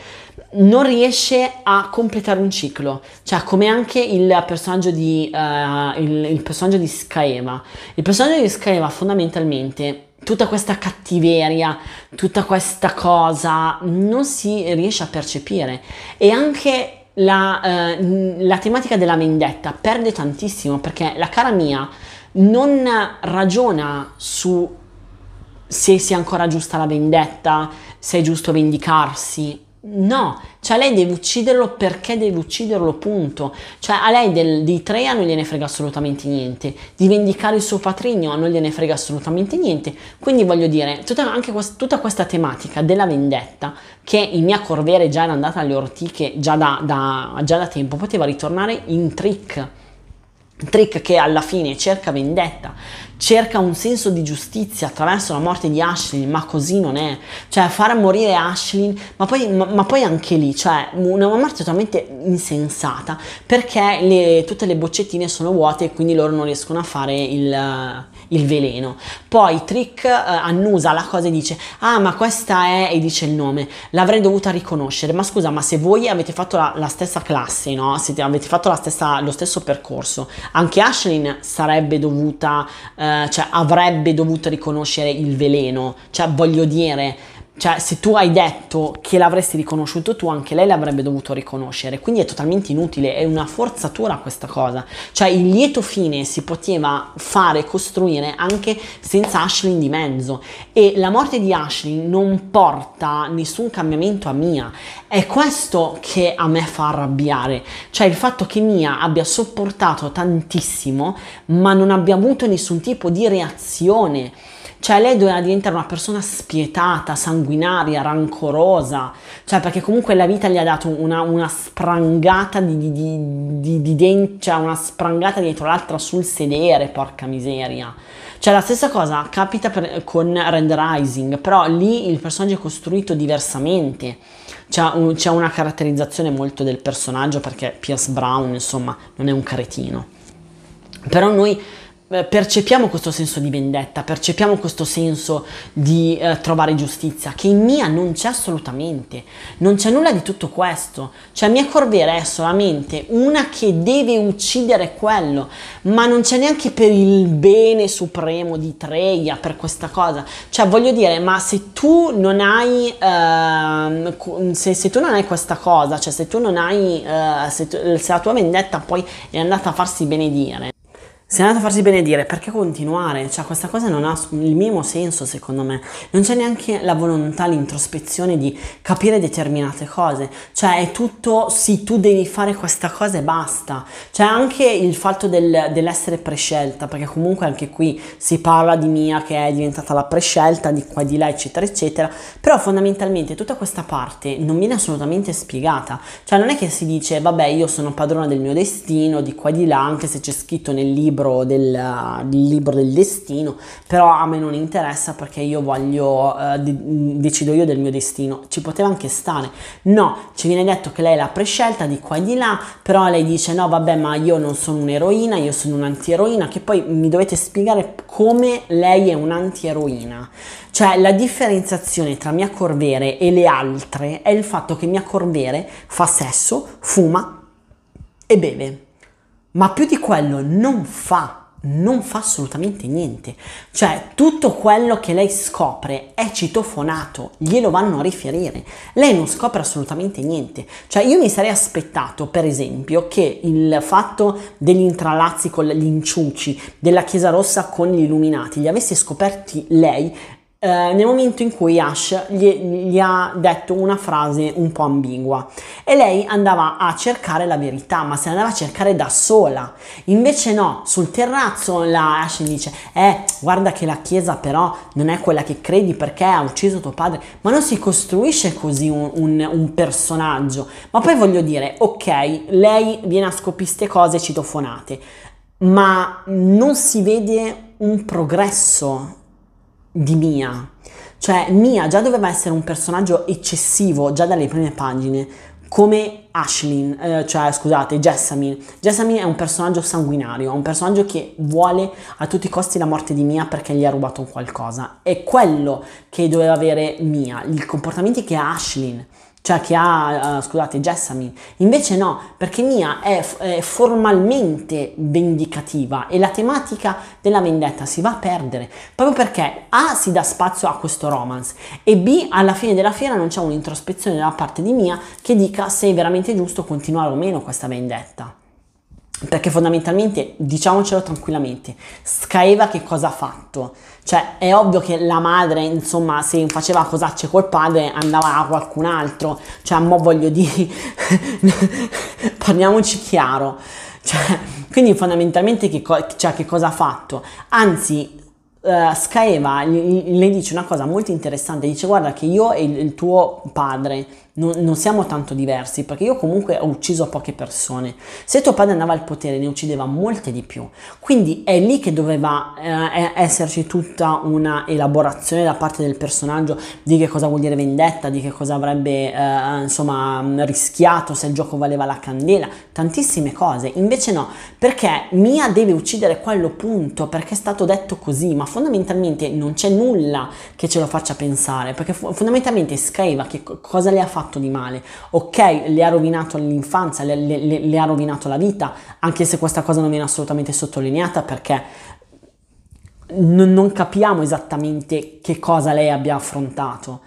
non riesce a completare un ciclo, cioè come anche il personaggio di, uh, il, il personaggio di Skaeva. Il personaggio di Scaeva fondamentalmente tutta questa cattiveria, tutta questa cosa non si riesce a percepire e anche la, eh, la tematica della vendetta perde tantissimo perché la cara mia non ragiona su se sia ancora giusta la vendetta, se è giusto vendicarsi. No, cioè lei deve ucciderlo perché deve ucciderlo, punto. Cioè a lei del, di Trea non gliene frega assolutamente niente, di vendicare il suo patrigno non gliene frega assolutamente niente. Quindi voglio dire, tutta, anche quest, tutta questa tematica della vendetta, che in mia corvere già era andata alle ortiche già da, da, già da tempo, poteva ritornare in trick Trick che alla fine cerca vendetta, cerca un senso di giustizia attraverso la morte di Ashlyn, ma così non è. Cioè, far morire Ashlyn, ma poi, ma, ma poi anche lì, cioè, una morte totalmente insensata, perché le, tutte le boccettine sono vuote e quindi loro non riescono a fare il il veleno. Poi Trick eh, annusa la cosa e dice ah ma questa è e dice il nome, l'avrei dovuta riconoscere, ma scusa ma se voi avete fatto la, la stessa classe, no? se avete fatto la stessa, lo stesso percorso, anche Ashlyn sarebbe dovuta, eh, cioè avrebbe dovuto riconoscere il veleno, cioè voglio dire cioè, se tu hai detto che l'avresti riconosciuto tu, anche lei l'avrebbe dovuto riconoscere. Quindi è totalmente inutile, è una forzatura questa cosa. Cioè, il lieto fine si poteva fare, costruire anche senza Ashley di mezzo. E la morte di Ashley non porta nessun cambiamento a Mia. È questo che a me fa arrabbiare. Cioè, il fatto che Mia abbia sopportato tantissimo, ma non abbia avuto nessun tipo di reazione cioè lei doveva diventare una persona spietata, sanguinaria, rancorosa, cioè perché comunque la vita gli ha dato una, una sprangata di, di, di, di denti, cioè una sprangata dietro l'altra sul sedere, porca miseria. Cioè la stessa cosa capita per, con Red Rising, però lì il personaggio è costruito diversamente. C'è, un, c'è una caratterizzazione molto del personaggio perché Pierce Brown, insomma, non è un cretino. Però noi eh, percepiamo questo senso di vendetta, percepiamo questo senso di eh, trovare giustizia, che in Mia non c'è assolutamente, non c'è nulla di tutto questo, cioè Mia Corvera è solamente una che deve uccidere quello, ma non c'è neanche per il bene supremo di Treia, per questa cosa, cioè voglio dire, ma se tu non hai, eh, se, se, tu non hai questa cosa, cioè se tu non hai, eh, se, tu, se la tua vendetta poi è andata a farsi benedire, se è andato a farsi benedire, perché continuare? Cioè, questa cosa non ha il minimo senso, secondo me. Non c'è neanche la volontà, l'introspezione di capire determinate cose. Cioè, è tutto sì, tu devi fare questa cosa e basta. Cioè, anche il fatto del, dell'essere prescelta, perché comunque anche qui si parla di Mia che è diventata la prescelta, di qua e di là, eccetera, eccetera. Però fondamentalmente tutta questa parte non viene assolutamente spiegata. Cioè, non è che si dice, vabbè, io sono padrona del mio destino, di qua e di là, anche se c'è scritto nel libro libro del, libro del destino, però a me non interessa perché io voglio, eh, decido io del mio destino, ci poteva anche stare. No, ci viene detto che lei l'ha prescelta di qua e di là, però lei dice no vabbè ma io non sono un'eroina, io sono un'antieroina, che poi mi dovete spiegare come lei è un'antieroina. Cioè la differenziazione tra mia Corvere e le altre è il fatto che mia Corvere fa sesso, fuma e beve ma più di quello non fa, non fa assolutamente niente. Cioè, tutto quello che lei scopre è citofonato, glielo vanno a riferire. Lei non scopre assolutamente niente. Cioè, io mi sarei aspettato, per esempio, che il fatto degli intralazzi con gli inciuci, della Chiesa Rossa con gli illuminati, li avesse scoperti lei eh, nel momento in cui Ash gli, gli, ha detto una frase un po' ambigua e lei andava a cercare la verità, ma se andava a cercare da sola. Invece no, sul terrazzo la Ash dice, eh, guarda che la chiesa però non è quella che credi perché ha ucciso tuo padre, ma non si costruisce così un, un, un personaggio. Ma poi voglio dire, ok, lei viene a scopiste cose citofonate, ma non si vede un progresso di Mia. Cioè Mia già doveva essere un personaggio eccessivo già dalle prime pagine, come Ashlyn, eh, cioè scusate, Jessamine. Jessamine è un personaggio sanguinario, è un personaggio che vuole a tutti i costi la morte di Mia perché gli ha rubato qualcosa. È quello che doveva avere Mia, i comportamenti che ha Ashlyn cioè che ha, uh, scusate, Jessamine. Invece no, perché Mia è, è, formalmente vendicativa e la tematica della vendetta si va a perdere, proprio perché A si dà spazio a questo romance e B alla fine della fiera non c'è un'introspezione da parte di Mia che dica se è veramente giusto continuare o meno questa vendetta. Perché fondamentalmente, diciamocelo tranquillamente, Scaeva che cosa ha fatto? Cioè, è ovvio che la madre, insomma, se faceva cosacce col padre, andava a qualcun altro. Cioè, mo voglio dire, parliamoci chiaro. Cioè, quindi fondamentalmente che, co- cioè, che cosa ha fatto? Anzi, uh, Scaeva le dice una cosa molto interessante, dice guarda che io e il tuo padre non, non, siamo tanto diversi, perché io comunque ho ucciso poche persone. Se tuo padre andava al potere ne uccideva molte di più. Quindi è lì che doveva eh, eh esserci tutta una elaborazione da parte del personaggio di che cosa vuol dire vendetta, di che cosa avrebbe eh, insomma mm, rischiato se il gioco valeva la candela, tantissime cose. Invece no, perché Mia deve uccidere quello punto, perché è stato detto così, ma fondamentalmente non c'è nulla che ce lo faccia pensare, perché fondamentalmente Skyva che cosa le ha fatto fatto di male. Ok, le ha rovinato l'infanzia, le, le, le, le ha rovinato la vita, anche se questa cosa non viene assolutamente sottolineata perché non, capiamo esattamente che cosa lei abbia affrontato.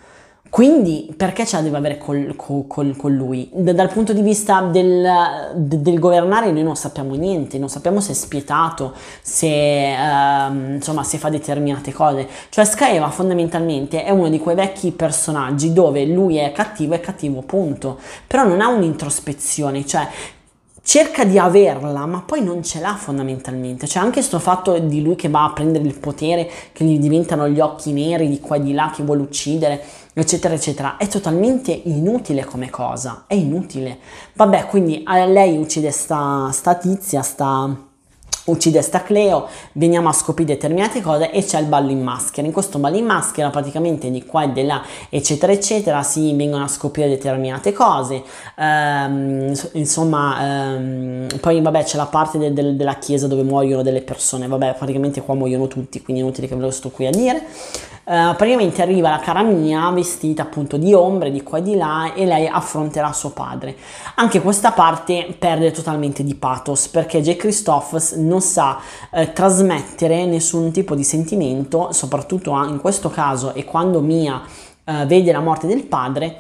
Quindi perché ce la deve avere col, col, col, con lui? D- dal punto di vista del, d- del, governare noi non sappiamo niente, non sappiamo se è spietato, se, ehm, insomma, se fa determinate cose. Cioè Scaeva fondamentalmente è uno di quei vecchi personaggi dove lui è cattivo, e cattivo punto, però non ha un'introspezione, cioè cerca di averla, ma poi non ce l'ha fondamentalmente. Cioè, anche questo fatto di lui che va a prendere il potere, che gli diventano gli occhi neri di qua e di là, che vuole uccidere eccetera, eccetera. È totalmente inutile come cosa, è inutile. Vabbè, quindi eh, lei uccide sta, sta tizia, sta uccide sta Cleo, veniamo a scoprire determinate cose e c'è il ballo in maschera. In questo ballo in maschera praticamente di qua e di là, eccetera, eccetera, si vengono a scoprire determinate cose. Ehm, insomma, ehm, poi vabbè c'è la parte de- de- della chiesa dove muoiono delle persone, vabbè praticamente qua muoiono tutti, quindi è inutile che ve lo sto qui a dire. Uh, praticamente arriva la cara mia vestita appunto di ombre di qua e di là e lei affronterà suo padre. Anche questa parte perde totalmente di pathos perché J. Christoph non sa eh, trasmettere nessun tipo di sentimento, soprattutto in questo caso e quando Mia eh, vede la morte del padre,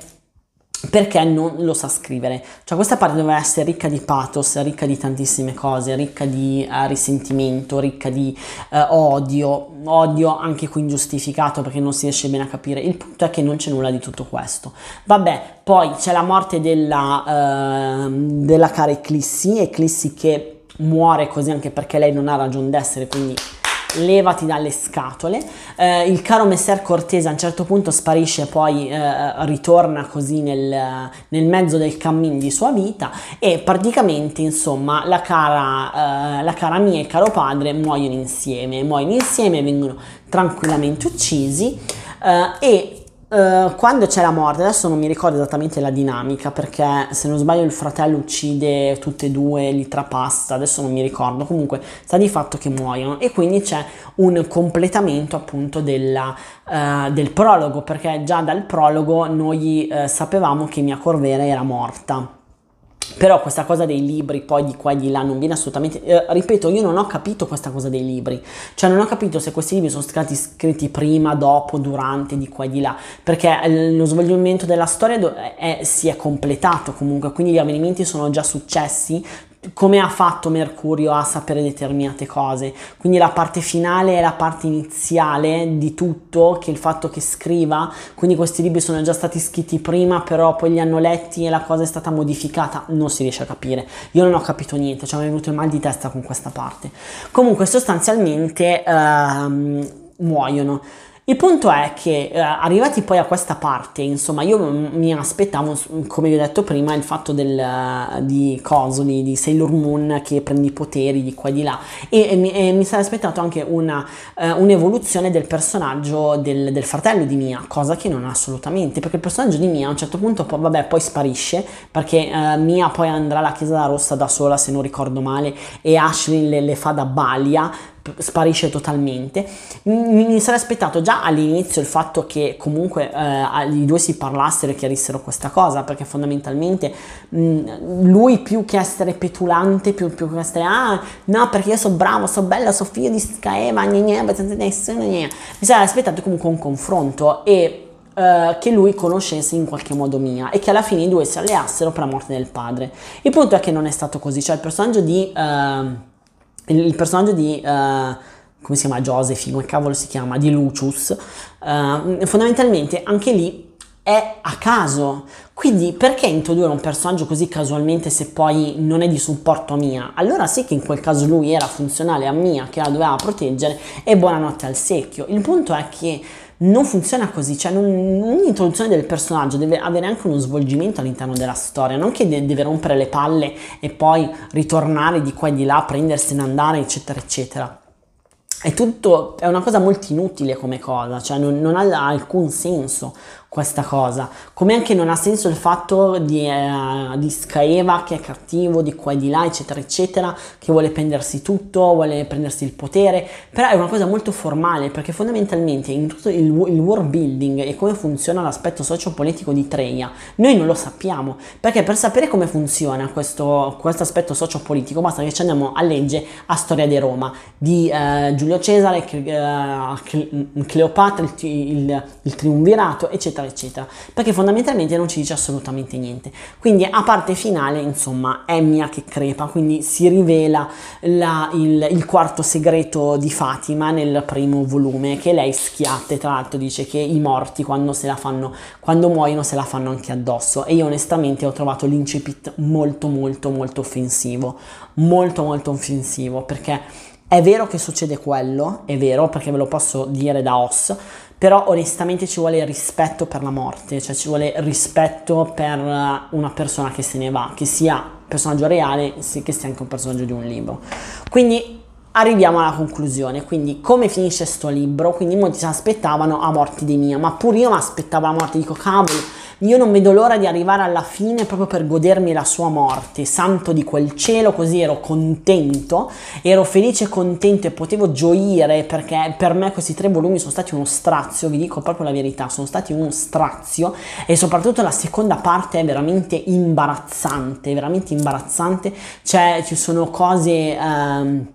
perché non lo sa scrivere. Cioè questa parte doveva essere ricca di pathos, ricca di tantissime cose, ricca di eh, risentimento, ricca di eh, odio, odio anche qui ingiustificato perché non si riesce bene a capire. Il punto è che non c'è nulla di tutto questo. Vabbè, poi c'è la morte della, eh, della cara Eclissi, Eclissi che muore così anche perché lei non ha ragione d'essere, quindi levati dalle scatole. Eh, il caro messer Cortese a un certo punto sparisce, poi eh, ritorna così nel, nel, mezzo del cammin di sua vita e praticamente insomma la cara, eh, la cara mia e il caro padre muoiono insieme, muoiono insieme, vengono tranquillamente uccisi eh, e eh, quando c'è la morte, adesso non mi ricordo esattamente la dinamica perché se non sbaglio il fratello uccide tutte e due, li trapassa, adesso non mi ricordo, comunque sta di fatto che muoiono e quindi c'è un completamento appunto della, uh, del prologo perché già dal prologo noi uh, sapevamo che mia Corvera era morta però questa cosa dei libri poi di qua e di là non viene assolutamente eh, ripeto io non ho capito questa cosa dei libri cioè non ho capito se questi libri sono stati scritti prima dopo durante di qua e di là perché eh, lo svolgimento della storia è, è, si è completato comunque quindi gli avvenimenti sono già successi come ha fatto Mercurio a sapere determinate cose. Quindi la parte finale è la parte iniziale di tutto, che il fatto che scriva, quindi questi libri sono già stati scritti prima, però poi li hanno letti e la cosa è stata modificata, non si riesce a capire. Io non ho capito niente, cioè mi è venuto il mal di testa con questa parte. Comunque sostanzialmente ehm, muoiono. Il punto è che eh, arrivati poi a questa parte, insomma, io mi aspettavo, come vi ho detto prima, il fatto del, eh, di Coso, di, Sailor Moon che prende i poteri di qua e di là e, e, mi, e mi sarei aspettato anche una, uh, un'evoluzione del personaggio del, del, fratello di Mia, cosa che non assolutamente, perché il personaggio di Mia a un certo punto poi, vabbè, poi sparisce, perché uh, Mia poi andrà alla Chiesa della Rossa da sola, se non ricordo male, e Ashley le, le fa da balia sparisce totalmente. Mi sarei aspettato già all'inizio il fatto che comunque eh, i due si parlassero e chiarissero questa cosa, perché fondamentalmente mh, mm, lui più che essere petulante, più, più, che essere ah no perché io so bravo, so bella, so figlio di Skaeva, mi sarei aspettato comunque un confronto e Uh, che lui conoscesse in qualche modo Mia e che alla fine i due si alleassero per la morte del padre. Il punto è che non è stato così, cioè il personaggio di... Uh il personaggio di... Uh, come si chiama Josephine, come cavolo si chiama, di Lucius, uh, fondamentalmente anche lì è a caso. Quindi perché introdurre un personaggio così casualmente se poi non è di supporto a Mia? Allora sì che in quel caso lui era funzionale a Mia che la doveva proteggere e buonanotte al secchio. Il punto è che non funziona così, cioè non, ogni introduzione del personaggio deve avere anche uno svolgimento all'interno della storia, non che de- deve rompere le palle e poi ritornare di qua e di là, prendersene andare, eccetera, eccetera. È tutto, è una cosa molto inutile come cosa, cioè non, non ha alcun senso questa cosa. Come anche non ha senso il fatto di, eh, di Scaeva che è cattivo di qua e di là, eccetera, eccetera, che vuole prendersi tutto, vuole prendersi il potere, però è una cosa molto formale perché fondamentalmente in tutto il, il world building e come funziona l'aspetto sociopolitico di Treia, noi non lo sappiamo perché per sapere come funziona questo, questo aspetto sociopolitico basta che ci andiamo a legge a Storia di Roma di eh, Giulio Cesare, eh, Cleopatra, il, il, il Triumvirato, eccetera eccetera, eccetera, perché fondamentalmente non ci dice assolutamente niente. Quindi a parte finale, insomma, è mia che crepa, quindi si rivela la, il, il quarto segreto di Fatima nel primo volume, che lei schiatte, tra l'altro dice che i morti quando se la fanno, quando muoiono se la fanno anche addosso e io onestamente ho trovato l'incipit molto molto molto offensivo, molto molto offensivo perché è vero che succede quello, è vero perché ve lo posso dire da os, però onestamente ci vuole rispetto per la morte, cioè ci vuole rispetto per una persona che se ne va, che sia personaggio reale, che sia anche un personaggio di un libro. Quindi arriviamo alla conclusione, quindi come finisce sto libro? Quindi molti si aspettavano a morte di Mia, ma pure io mi aspettavo la morte, dico cavolo, io non vedo l'ora di arrivare alla fine proprio per godermi la sua morte. Santo di quel cielo, così ero contento, ero felice, e contento e potevo gioire perché per me questi tre volumi sono stati uno strazio, vi dico proprio la verità, sono stati uno strazio e soprattutto la seconda parte è veramente imbarazzante, veramente imbarazzante. Cioè ci sono cose... Ehm,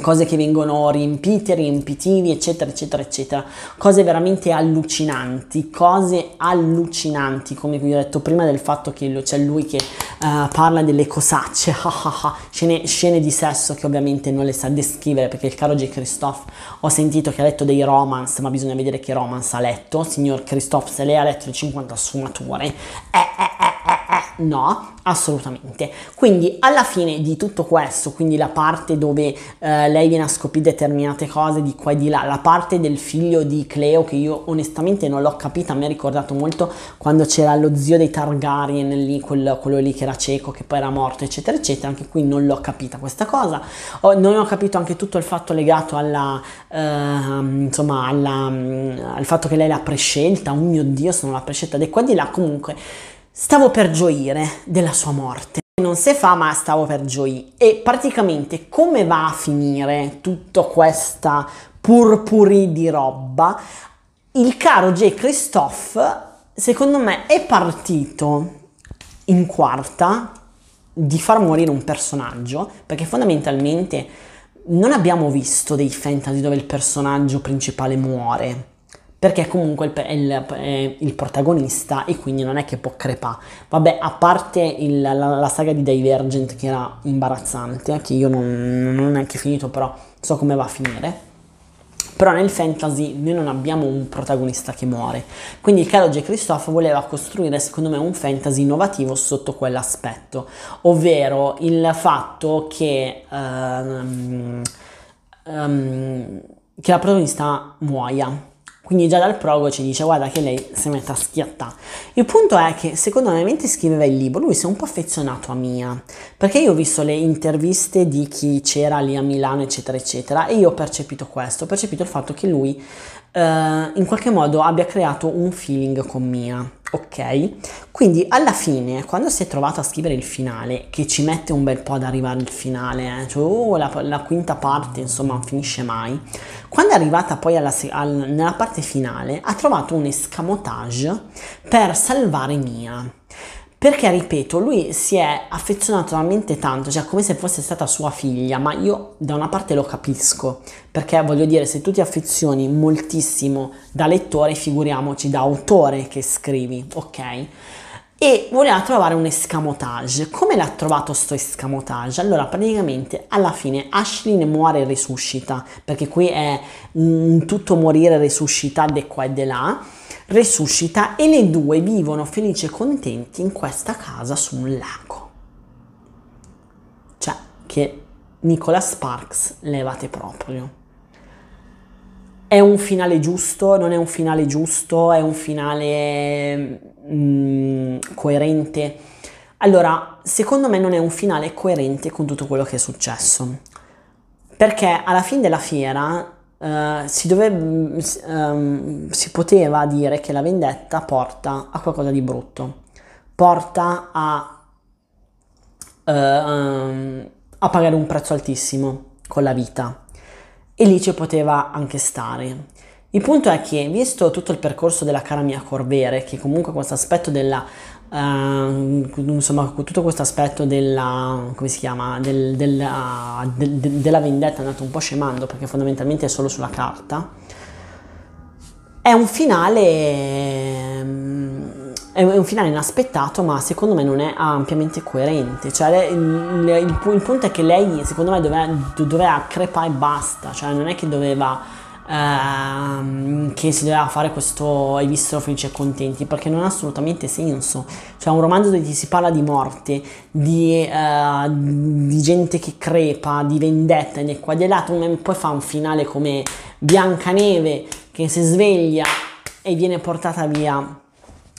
cose che vengono riempite, riempitivi, eccetera, eccetera, eccetera, cose veramente allucinanti, cose allucinanti, come vi ho detto prima del fatto che c'è lui che uh, parla delle cosacce, scene, scene, di sesso che ovviamente non le sa descrivere perché il caro J. Christophe ho sentito che ha letto dei romance, ma bisogna vedere che romance ha letto, signor Christophe se lei ha letto il 50 sfumature, eh, eh, eh, eh No, assolutamente. Quindi alla fine di tutto questo, quindi la parte dove eh, lei viene a scoprire determinate cose di qua e di là, la parte del figlio di Cleo che io onestamente non l'ho capita, mi ha ricordato molto quando c'era lo zio dei Targaryen lì, quel, quello lì che era cieco, che poi era morto, eccetera, eccetera, anche qui non l'ho capita questa cosa. Ho, non ho capito anche tutto il fatto legato alla, eh, insomma, alla, mm, al fatto che lei l'ha prescelta, oh mio Dio, sono la prescelta di qua e di là, comunque Stavo per gioire della sua morte. Non se fa, ma stavo per gioire. E praticamente come va a finire tutta questa purpuri di roba? Il caro J. Christophe, secondo me, è partito in quarta di far morire un personaggio, perché fondamentalmente non abbiamo visto dei fantasy dove il personaggio principale muore perché comunque il, il, eh, il, protagonista e quindi non è che può crepare. Vabbè, a parte il, la, la, saga di Divergent che era imbarazzante, che io non, non ho neanche finito, però so come va a finire. Però nel fantasy noi non abbiamo un protagonista che muore. Quindi caro J. Christophe voleva costruire, secondo me, un fantasy innovativo sotto quell'aspetto, ovvero il fatto che... Um, um, che la protagonista muoia quindi già dal prologo ci dice guarda che lei si mette a schiattare. Il punto è che secondo me mentre scriveva il libro lui si è un po' affezionato a Mia, perché io ho visto le interviste di chi c'era lì a Milano eccetera eccetera e io ho percepito questo, ho percepito il fatto che lui eh, in qualche modo abbia creato un feeling con Mia. Ok? Quindi alla fine, quando si è trovato a scrivere il finale, che ci mette un bel po' ad arrivare al finale, eh? cioè oh, la, la, quinta parte insomma non finisce mai, quando è arrivata poi alla, al, nella parte finale ha trovato un escamotage per salvare Mia. Perché, ripeto, lui si è affezionato talmente tanto, cioè come se fosse stata sua figlia, ma io da una parte lo capisco, perché voglio dire, se tu ti affezioni moltissimo da lettore, figuriamoci da autore che scrivi, ok? e voleva trovare un escamotage. Come l'ha trovato sto escamotage? Allora, praticamente alla fine Ashlyn muore e risuscita, perché qui è un tutto morire e risuscita de qua e de là resuscita e le due vivono felici e contenti in questa casa su un lago. Cioè, che Nicola Sparks levate proprio. È un finale giusto, non è un finale giusto, è un finale mm, coerente. Allora, secondo me non è un finale coerente con tutto quello che è successo. Perché alla fine della fiera eh, si, dovrebbe, um, si poteva dire che la vendetta porta a qualcosa di brutto, porta a, uh, um, a pagare un prezzo altissimo con la vita e lì ci poteva anche stare. Il punto è che, visto tutto il percorso della cara mia Corvere, che comunque questo aspetto della eh, insomma tutto questo aspetto della, del, della, ah, de, de, della vendetta è andato un po' scemando perché fondamentalmente è solo sulla carta è un finale ehm, è un finale inaspettato ma secondo me non è ampiamente coerente cioè il, il, il punto è che lei secondo me doveva, doveva crepare e basta cioè non è che doveva ehm, che si doveva fare questo e vissero felici e contenti perché non ha assolutamente senso cioè un romanzo dove ti si parla di morte di, eh, di gente che crepa di vendetta e qua di là poi fa un finale come Biancaneve che si sveglia e viene portata via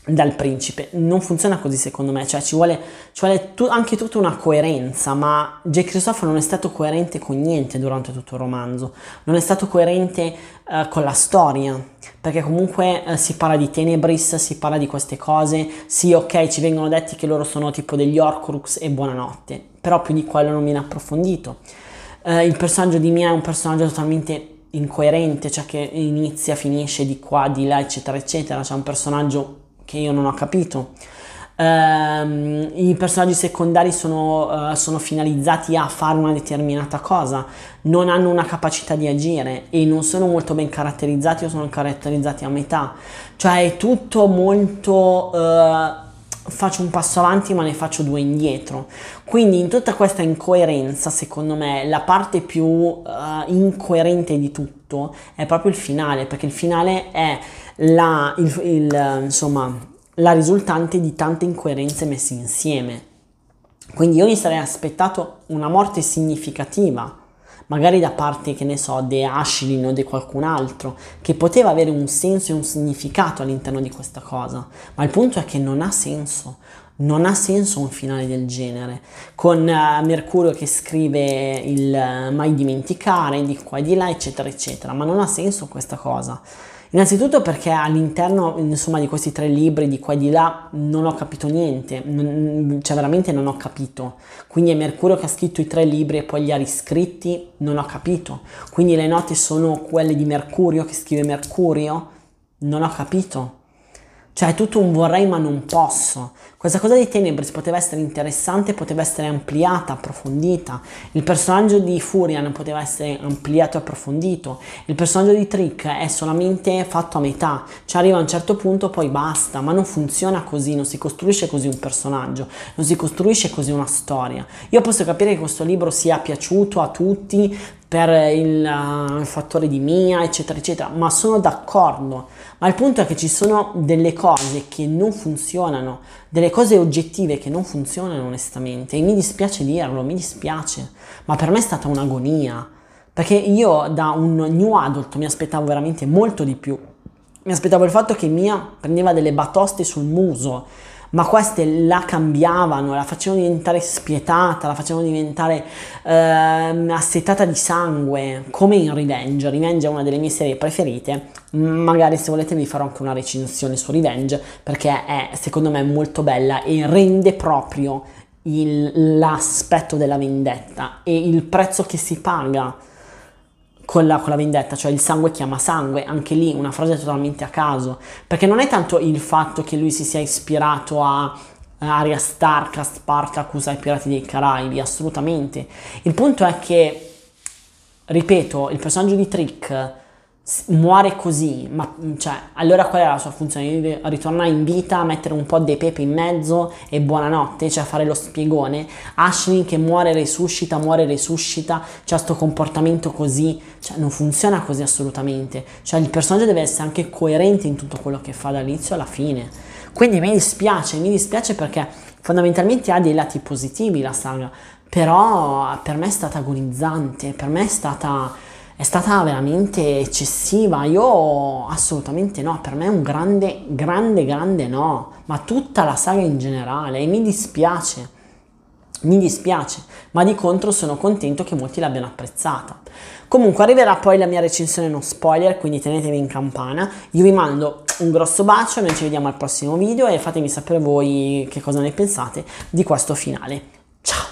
dal principe. Non funziona così secondo me, cioè ci vuole, ci vuole tu, anche tutta una coerenza, ma J. Christopher non è stato coerente con niente durante tutto il romanzo, non è stato coerente uh, con la storia, perché comunque uh, si parla di Tenebris, si parla di queste cose, sì ok ci vengono detti che loro sono tipo degli Orcrux e buonanotte, però più di quello non viene approfondito. Uh, il personaggio di Mia è un personaggio totalmente incoerente, cioè che inizia, finisce di qua, di là, eccetera, eccetera, c'è cioè un personaggio che io non ho capito. Um, I personaggi secondari sono, uh, sono, finalizzati a fare una determinata cosa, non hanno una capacità di agire e non sono molto ben caratterizzati o sono caratterizzati a metà. Cioè è tutto molto... Uh, faccio un passo avanti ma ne faccio due indietro. Quindi in tutta questa incoerenza, secondo me, la parte più uh, incoerente di tutto è proprio il finale, perché il finale è la, il, il, insomma, la risultante di tante incoerenze messe insieme. Quindi io mi sarei aspettato una morte significativa, magari da parte, che ne so, di Ashlin o di qualcun altro, che poteva avere un senso e un significato all'interno di questa cosa. Ma il punto è che non ha senso. Non ha senso un finale del genere, con uh, Mercurio che scrive il uh, mai dimenticare di qua e di là, eccetera, eccetera, ma non ha senso questa cosa. Innanzitutto perché all'interno insomma, di questi tre libri, di qua e di là, non ho capito niente, non, cioè veramente non ho capito. Quindi è Mercurio che ha scritto i tre libri e poi li ha riscritti, non ho capito. Quindi le note sono quelle di Mercurio che scrive Mercurio, non ho capito. Cioè è tutto un vorrei ma non posso. Questa cosa di Tenebris poteva essere interessante, poteva essere ampliata, approfondita. Il personaggio di Furian poteva essere ampliato e approfondito. Il personaggio di Trick è solamente fatto a metà. Cioè arriva a un certo punto poi basta, ma non funziona così, non si costruisce così un personaggio, non si costruisce così una storia. Io posso capire che questo libro sia piaciuto a tutti per il, uh, il fattore di Mia, eccetera, eccetera, ma sono d'accordo ma il punto è che ci sono delle cose che non funzionano, delle cose oggettive che non funzionano onestamente e mi dispiace dirlo, mi dispiace, ma per me è stata un'agonia, perché io da un new adult mi aspettavo veramente molto di più, mi aspettavo il fatto che Mia prendeva delle batoste sul muso, ma queste la cambiavano, la facevano diventare spietata, la facevano diventare ehm, assetata di sangue, come in Revenge. Revenge è una delle mie serie preferite, magari se volete vi farò anche una recensione su Revenge, perché è secondo me molto bella e rende proprio il, l'aspetto della vendetta e il prezzo che si paga con la, con la, vendetta, cioè il sangue chiama sangue, anche lì una frase totalmente a caso, perché non è tanto il fatto che lui si sia ispirato a Arya Stark, a Spartacus, ai Pirati dei Caraibi, assolutamente. Il punto è che, ripeto, il personaggio di Trick muore così, ma mm, cioè, allora qual è la sua funzione? Ritornare in vita, mettere un po' dei pepe in mezzo e buonanotte, cioè fare lo spiegone. Ashley che muore, resuscita, muore, resuscita, cioè sto comportamento così, cioè non funziona così assolutamente. Cioè il personaggio deve essere anche coerente in tutto quello che fa dall'inizio alla fine. Quindi mi dispiace, mi dispiace perché fondamentalmente ha dei lati positivi la saga, però per me è stata agonizzante, per me è stata è stata veramente eccessiva? Io assolutamente no, per me è un grande, grande, grande no, ma tutta la saga in generale e mi dispiace, mi dispiace, ma di contro sono contento che molti l'abbiano apprezzata. Comunque arriverà poi la mia recensione non spoiler, quindi tenetevi in campana, io vi mando un grosso bacio, noi ci vediamo al prossimo video e fatemi sapere voi che cosa ne pensate di questo finale. Ciao!